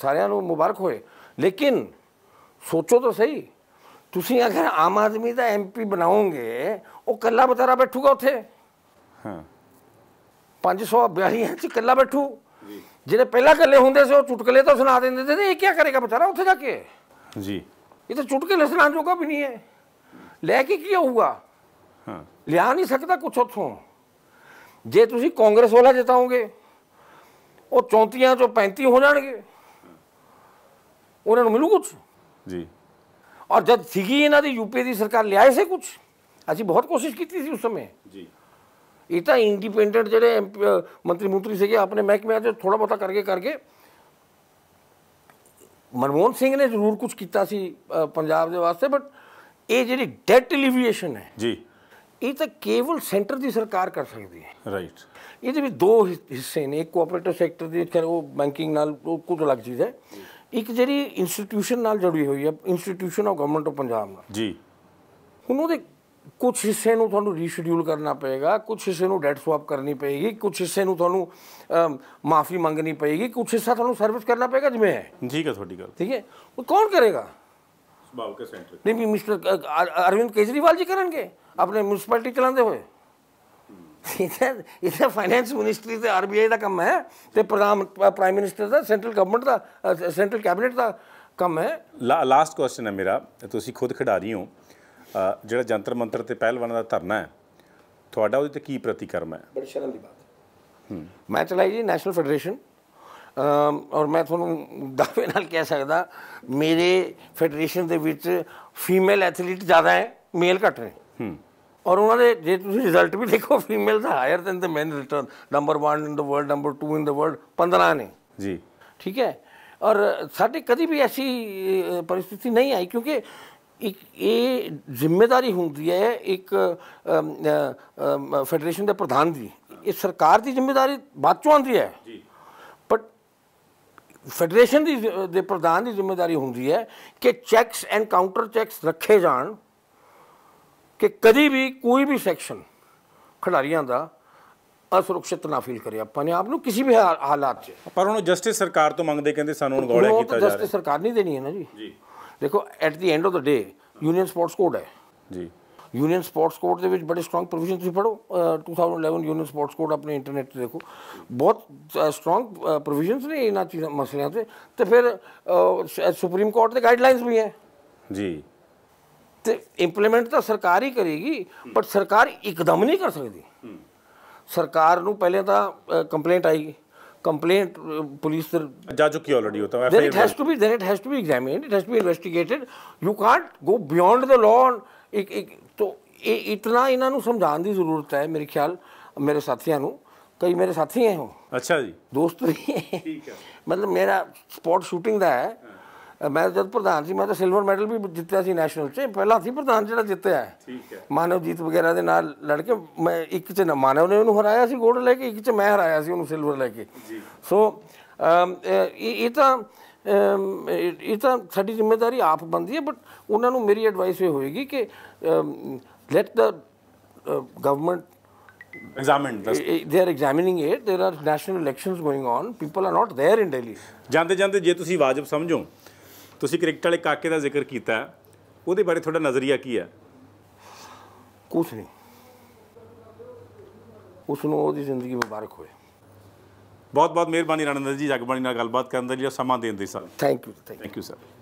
ਸਾਰਿਆਂ ਨੂੰ ਮੁਬਾਰਕ ਹੋਏ ਲੇਕਿਨ ਸੋਚੋ ਤਾਂ ਸਹੀ ਤੁਸੀਂ ਅਗਰ ਆਮ ਆਦਮੀ ਦਾ ਐਮਪੀ ਬਣਾਓਗੇ ਉਹ ਕੱਲਾ ਬਤਾਰਾ ਬੈਠੂਗਾ ਉੱਥੇ ਹਾਂ 542 ਇੰਚ ਕੱਲਾ ਬੈਠੂ ਜਿਹੜੇ ਪਹਿਲਾਂ ਕੱਲੇ ਹੁੰਦੇ ਸੀ ਉਹ ਚੁਟਕਲੇ ਤਾਂ ਸੁਣਾ ਦਿੰਦੇ ਸੀ ਇਹ ਕੀ ਕਰੇਗਾ ਬਤਾਰਾ ਉੱਥੇ ਜਾ ਕੇ ਜੀ ਇਹ ਤਾਂ ਚੁਟਕਲੇ ਸੁਣਾਉਣ ਜੋਗਾ ਵੀ ਨਹੀਂ ਹੈ ਲੈ ਕੇ ਕੀ ਹੋਊਗਾ ਹਾਂ ਲਿਆ ਨਹੀਂ ਸਕਦਾ ਕੁਛ ਉੱਥੋਂ ਜੇ ਤੁਸੀਂ ਕਾਂਗਰਸ ਵਾਲਾ ਜਿਤਾਉਂਗੇ ਉਹ 34 ਚੋਂ 35 ਹੋ ਜਾਣਗੇ ਉਹਨਾਂ ਨੂੰ ਮਿਲੂ ਕੁਝ ਜੀ ਔਰ ਜਦ ਸੀਗੀ ਇਹਨਾਂ ਦੀ ਯੂਪੀ ਦੀ ਸਰਕਾਰ ਲਿਆਏ ਸੀ ਕੁਝ ਅਸੀਂ ਬਹੁਤ ਕੋਸ਼ਿਸ਼ ਕੀਤੀ ਸੀ ਉਸ ਸਮੇਂ ਜੀ ਇਹ ਤਾਂ ਇੰਡੀਪੈਂਡੈਂਟ ਜਿਹੜੇ ਮੰਤਰੀ ਮੰਤਰੀ ਸੀਗੇ ਆਪਣੇ ਮਹਿਕਮੇ ਜੋ ਥੋੜਾ ਬਹੁਤਾ ਕਰਕੇ ਕਰਕੇ ਮਨਮੋਹਨ ਸਿੰਘ ਨੇ ਜ਼ਰੂਰ ਕੁਝ ਕੀਤਾ ਸੀ ਪੰਜਾਬ ਦੇ ਵਾਸਤੇ ਬਟ ਇਹ ਜਿਹੜੀ ਡੈਟ ਲਿਵੀਏਸ਼ਨ ਹੈ ਜੀ ਇਹ ਤਾਂ ਕੇਵਲ ਸੈਂਟਰ ਦੀ ਸਰਕਾਰ ਕਰ ਸਕਦੀ ਹੈ ਰਾਈਟ ਇਹਦੇ ਵਿੱਚ ਦੋ ਹਿੱਸੇ ਨੇ ਇੱਕ ਕੋਆਪਰੇਟਿਵ ਸੈਕਟਰ ਦੀ ਖੈਰ ਉਹ ਬੈਂਕਿੰਗ ਨਾਲ ਉਹ ਕੁਝ ਅਲੱਗ ਚੀਜ਼ ਹੈ ਇੱਕ ਜਿਹੜੀ ਇੰਸਟੀਟਿਊਸ਼ਨ ਨਾਲ ਜੁੜੀ ਹੋਈ ਹੈ institution of government of Punjab ਨਾਲ ਜੀ ਹੁਣ ਉਹਦੇ ਕੁਝ ਹਿੱਸੇ ਨੂੰ ਤੁਹਾਨੂੰ ਰੀਸ਼ਡਿਊਲ ਕਰਨਾ ਪਏਗਾ ਕੁਝ ਹਿੱਸੇ ਨੂੰ ਡੈਟ ਸਵਾਪ ਕਰਨੀ ਪਏਗੀ ਕੁਝ ਹਿੱਸੇ ਨੂੰ ਤੁਹਾਨੂੰ ਮਾਫੀ ਮੰਗਣੀ ਪਏਗੀ ਕੁਝ ਹਿੱਸਾ ਤੁਹਾਨੂੰ ਸਰਵਿਸ ਕਰਨਾ ਪਏਗਾ ਜਿਵੇਂ ਹੈ ਠੀਕ ਹੈ ਤੁਹਾਡੀ ਗੱਲ ਠੀਕ ਹੈ ਉਹ ਕੌਣ ਕਰੇਗਾ ਸੁਭਾਵ ਕੇ ਸੈਂਟਰ ਨਹੀਂ ਮਿਸਟਰ ਅਰਵਿੰਦ ਕੇਜਰੀਵਾਲ ਜੀ ਕਰਨਗੇ ਆਪਣੇ ਮਿਊਨਿਸਪੈਲਿਟੀ ਚਲਾਉਂਦੇ ਹੋਏ ਇਹ ਤਾਂ ਫਾਈਨੈਂਸ ਮਿਨਿਸਟਰੀ ਤੇ ਆਰਬੀਆਈ ਦਾ ਕੰਮ ਹੈ ਤੇ ਪ੍ਰਧਾਨ ਪ੍ਰਾਈਮ ਮਿਨਿਸਟਰ ਦਾ ਸੈਂਟਰਲ ਗਵਰਨਮੈਂਟ ਦਾ ਸੈਂਟਰਲ ਕੈਬਨਿਟ ਦਾ ਕੰਮ ਹੈ ਲਾਸਟ ਕੁਐਸਚਨ ਹੈ ਮੇਰਾ ਤੁਸੀਂ ਖੁਦ ਖਿਡਾਰੀ ਹੋ ਜਿਹੜਾ ਜੰਤਰ ਮੰਤਰ ਤੇ ਪਹਿਲਵਾਨਾਂ ਦਾ ਧਰਨਾ ਹੈ ਤੁਹਾਡਾ ਉਹਦੇ ਤੇ ਕੀ ਪ੍ਰਤੀਕਰਮ ਹੈ ਬੜੀ ਸ਼ਰਮ ਦੀ ਬਾਤ ਹੈ ਮੈਂ ਚਲਾਈ ਜੀ ਨੈਸ਼ਨਲ ਫੈਡਰੇਸ਼ਨ ਔਰ ਮੈਂ ਤੁਹਾਨੂੰ ਦਾਅਵੇ ਨਾਲ ਕਹਿ ਸਕਦਾ ਮੇਰੇ ਫੈਡਰੇਸ਼ਨ ਦੇ ਵਿੱਚ ਫੀਮੇਲ ਐਥਲੀਟ ਜ਼ਿਆਦਾ ਹੈ ਮੇਲ ਘੱਟ ਨੇ ਔਰ ਉਹਨਾਂ ਦੇ ਜੇ ਤੁਸੀਂ ਰਿਜ਼ਲਟ ਵੀ ਦੇਖੋ ਫੀਮੇਲ ਦਾ higher than the man return number 1 in the world number 2 in the world 15 ਨੇ ਜੀ ਠੀਕ ਹੈ ਔਰ ਸਾਡੇ ਕਦੀ ਵੀ ਐਸੀ ਪਰਿਸਥਿਤੀ ਨਹੀਂ ਆਈ ਕਿਉਂਕਿ ਇੱਕ ਇਹ ਜ਼ਿੰਮੇਵਾਰੀ ਹੁੰਦੀ ਹੈ ਇੱਕ ਫੈਡਰੇਸ਼ਨ ਦੇ ਪ੍ਰਧਾਨ ਦੀ ਇਹ ਸਰਕਾਰ ਦੀ ਜ਼ਿੰਮੇਵਾਰੀ ਬਾਅਦ ਚੋਂ ਆਉਂਦੀ ਹੈ ਜੀ ਬਟ ਫੈਡਰੇਸ਼ਨ ਦੀ ਦੇ ਪ੍ਰਧਾਨ ਦੀ ਜ਼ਿੰਮੇਵਾਰੀ ਹੁੰਦੀ ਹੈ ਕਿ ਚੈਕਸ ਐਂਡ ਕਾਊਂਟਰ ਚੈਕਸ ਰੱਖੇ ਜਾਣ ਕਿ ਕਦੀ ਵੀ ਕੋਈ ਵੀ ਸੈਕਸ਼ਨ ਖਿਡਾਰੀਆਂ ਦਾ ਅਸੁਰੱਖਿਤ ਨਾ ਫੀਲ ਕਰੇ ਆਪਾਂ ਨੇ ਆਪ ਨੂੰ ਕਿਸੇ ਵੀ ਹਾਲਾਤ 'ਚ ਪਰ ਉਹਨੂੰ ਜਸਟਿਸ ਸਰਕਾਰ ਤੋਂ ਮੰਗਦੇ ਕਹਿੰਦੇ ਸਾਨੂੰ ਹੁਣ ਗੋਲੇ ਕੀਤਾ ਜਾ ਰਿਹਾ ਜਸਟਿਸ ਸਰਕਾਰ ਨਹੀਂ ਦੇਣੀ ਹੈ ਨਾ ਜੀ ਜੀ ਦੇਖੋ at the end of the day union sports code ਹੈ ਜੀ ਯੂਨੀਅਨ ਸਪੋਰਟਸ ਕੋਡ ਦੇ ਵਿੱਚ ਬੜੇ ਸਟਰੋਂਗ ਪ੍ਰੋਵੀਜ਼ਨ ਤੁਸੀਂ ਪੜੋ 2011 ਯੂਨੀਅਨ ਸਪੋਰਟਸ ਕੋਡ ਆਪਣੇ ਇੰਟਰਨੈਟ ਤੇ ਦੇਖੋ ਬਹੁਤ ਸਟਰੋਂਗ ਪ੍ਰੋਵੀਜ਼ਨਸ ਨੇ ਇਹਨਾਂ ਚੀਜ਼ਾਂ ਮਸਲਿਆਂ ਤੇ ਤੇ ਫਿਰ ਸੁਪਰੀਮ ਕੋਰਟ ਦੇ ਗਾਈਡਲਾਈਨਸ ਵੀ ਹੈ ਜੀ ਤੇ ਇੰਪਲੀਮੈਂਟ ਤਾਂ ਸਰਕਾਰ ਹੀ ਕਰੇਗੀ ਪਰ ਸਰਕਾਰ ਇਕਦਮ ਨਹੀਂ ਕਰ ਸਕਦੀ ਸਰਕਾਰ ਨੂੰ ਪਹਿਲੇ ਤਾਂ ਕੰਪਲੇਂਟ ਆਏਗੀ ਕੰਪਲੇਂਟ ਪੁਲਿਸ ਤੇ ਜਾ ਚੁੱਕੀ ਆਲਰੇਡੀ ਹੁੰਦਾ ਹੈ it has to be that it has to be examined it has to be investigated you can't go beyond the law ਇੱਕ ਇੱਕ ਤੋਂ ਇਹ ਇਤਨਾ ਇਹਨਾਂ ਨੂੰ ਸਮਝਾਉਣ ਦੀ ਜ਼ਰੂਰਤ ਹੈ ਮੇਰੇ ਖਿਆਲ ਮੇਰੇ ਸਾਥੀਆਂ ਨੂੰ ਕਈ ਮੇਰੇ ਸਾਥੀ ਹੈ ਹੋ ਅੱਛਾ ਜੀ ਦੋਸਤ ਵੀ ਠੀਕ ਹੈ ਮਤਲਬ ਮੇਰਾ ਸਪੋਰਟ ਸ਼ੂਟਿੰਗ ਦਾ ਹੈ ਮੈਂ ਜਦ ਪ੍ਰਧਾਨ ਸੀ ਮੈਂ ਤਾਂ ਸਿਲਵਰ ਮੈਡਲ ਵੀ ਜਿੱਤਿਆ ਸੀ ਨੈਸ਼ਨਲ 'ਚ ਪਹਿਲਾ ਸੀ ਪ੍ਰਧਾਨ ਜਿਹੜਾ ਜਿੱਤਿਆ ਠੀਕ ਹੈ ਮਾਨਵਜੀਤ ਵਗੈਰਾ ਦੇ ਨਾਲ ਲੜ ਕੇ ਮੈਂ ਇੱਕ 'ਚ ਨਾ ਮਾਨਵ ਨੇ ਉਹਨੂੰ ਹਰਾਇਆ ਸੀ ਗੋਲਡ ਲੈ ਕੇ ਇੱਕ 'ਚ ਮੈਂ ਹਰਾਇਆ ਸੀ ਉਹਨੂੰ ਸਿਲਵਰ ਲੈ ਕੇ ਜੀ ਸੋ ਇਹ ਤਾਂ ਇਹ ਤਾਂ ਸਾਡੀ ਜ਼ਿੰਮੇਵਾਰੀ ਆਪ ਬੰਦੀ ਹੈ ਬਟ ਉਹਨਾਂ ਨੂੰ ਮੇਰੀ ਐਡਵਾਈਸ ਇਹ ਹੋਏਗੀ ਕਿ let the government examined this. they are examining it there are national elections going on people are not there in delhi ਜਾਂਦੇ ਜਾਂਦੇ ਜੇ ਤੁਸੀਂ ਵਾਜਬ ਸਮਝੋ ਤੁਸੀਂ ਕ੍ਰਿਕਟ ਵਾਲੇ ਕਾਕੇ ਦਾ ਜ਼ਿਕਰ ਕੀਤਾ ਉਹਦੇ ਬਾਰੇ ਤੁਹਾਡਾ ਨਜ਼ਰੀਆ ਕੀ ਹੈ ਕੁਛ ਨਹੀਂ ਉਸ ਨੂੰ ਉਹਦੀ ਜ਼ਿੰਦਗੀ ਮੁਬਾਰਕ ਹੋਵੇ ਬਹੁਤ ਬਹੁਤ ਮਿਹਰਬਾਨੀ ਰਾਣਾ ਜੀ ਜਗਬਾਣੀ ਨਾਲ ਗੱਲਬਾਤ ਕਰਨ ਦੇ ਲਈ ਸਮਾਂ ਦੇਣ ਦੇ sir thank you thank you sir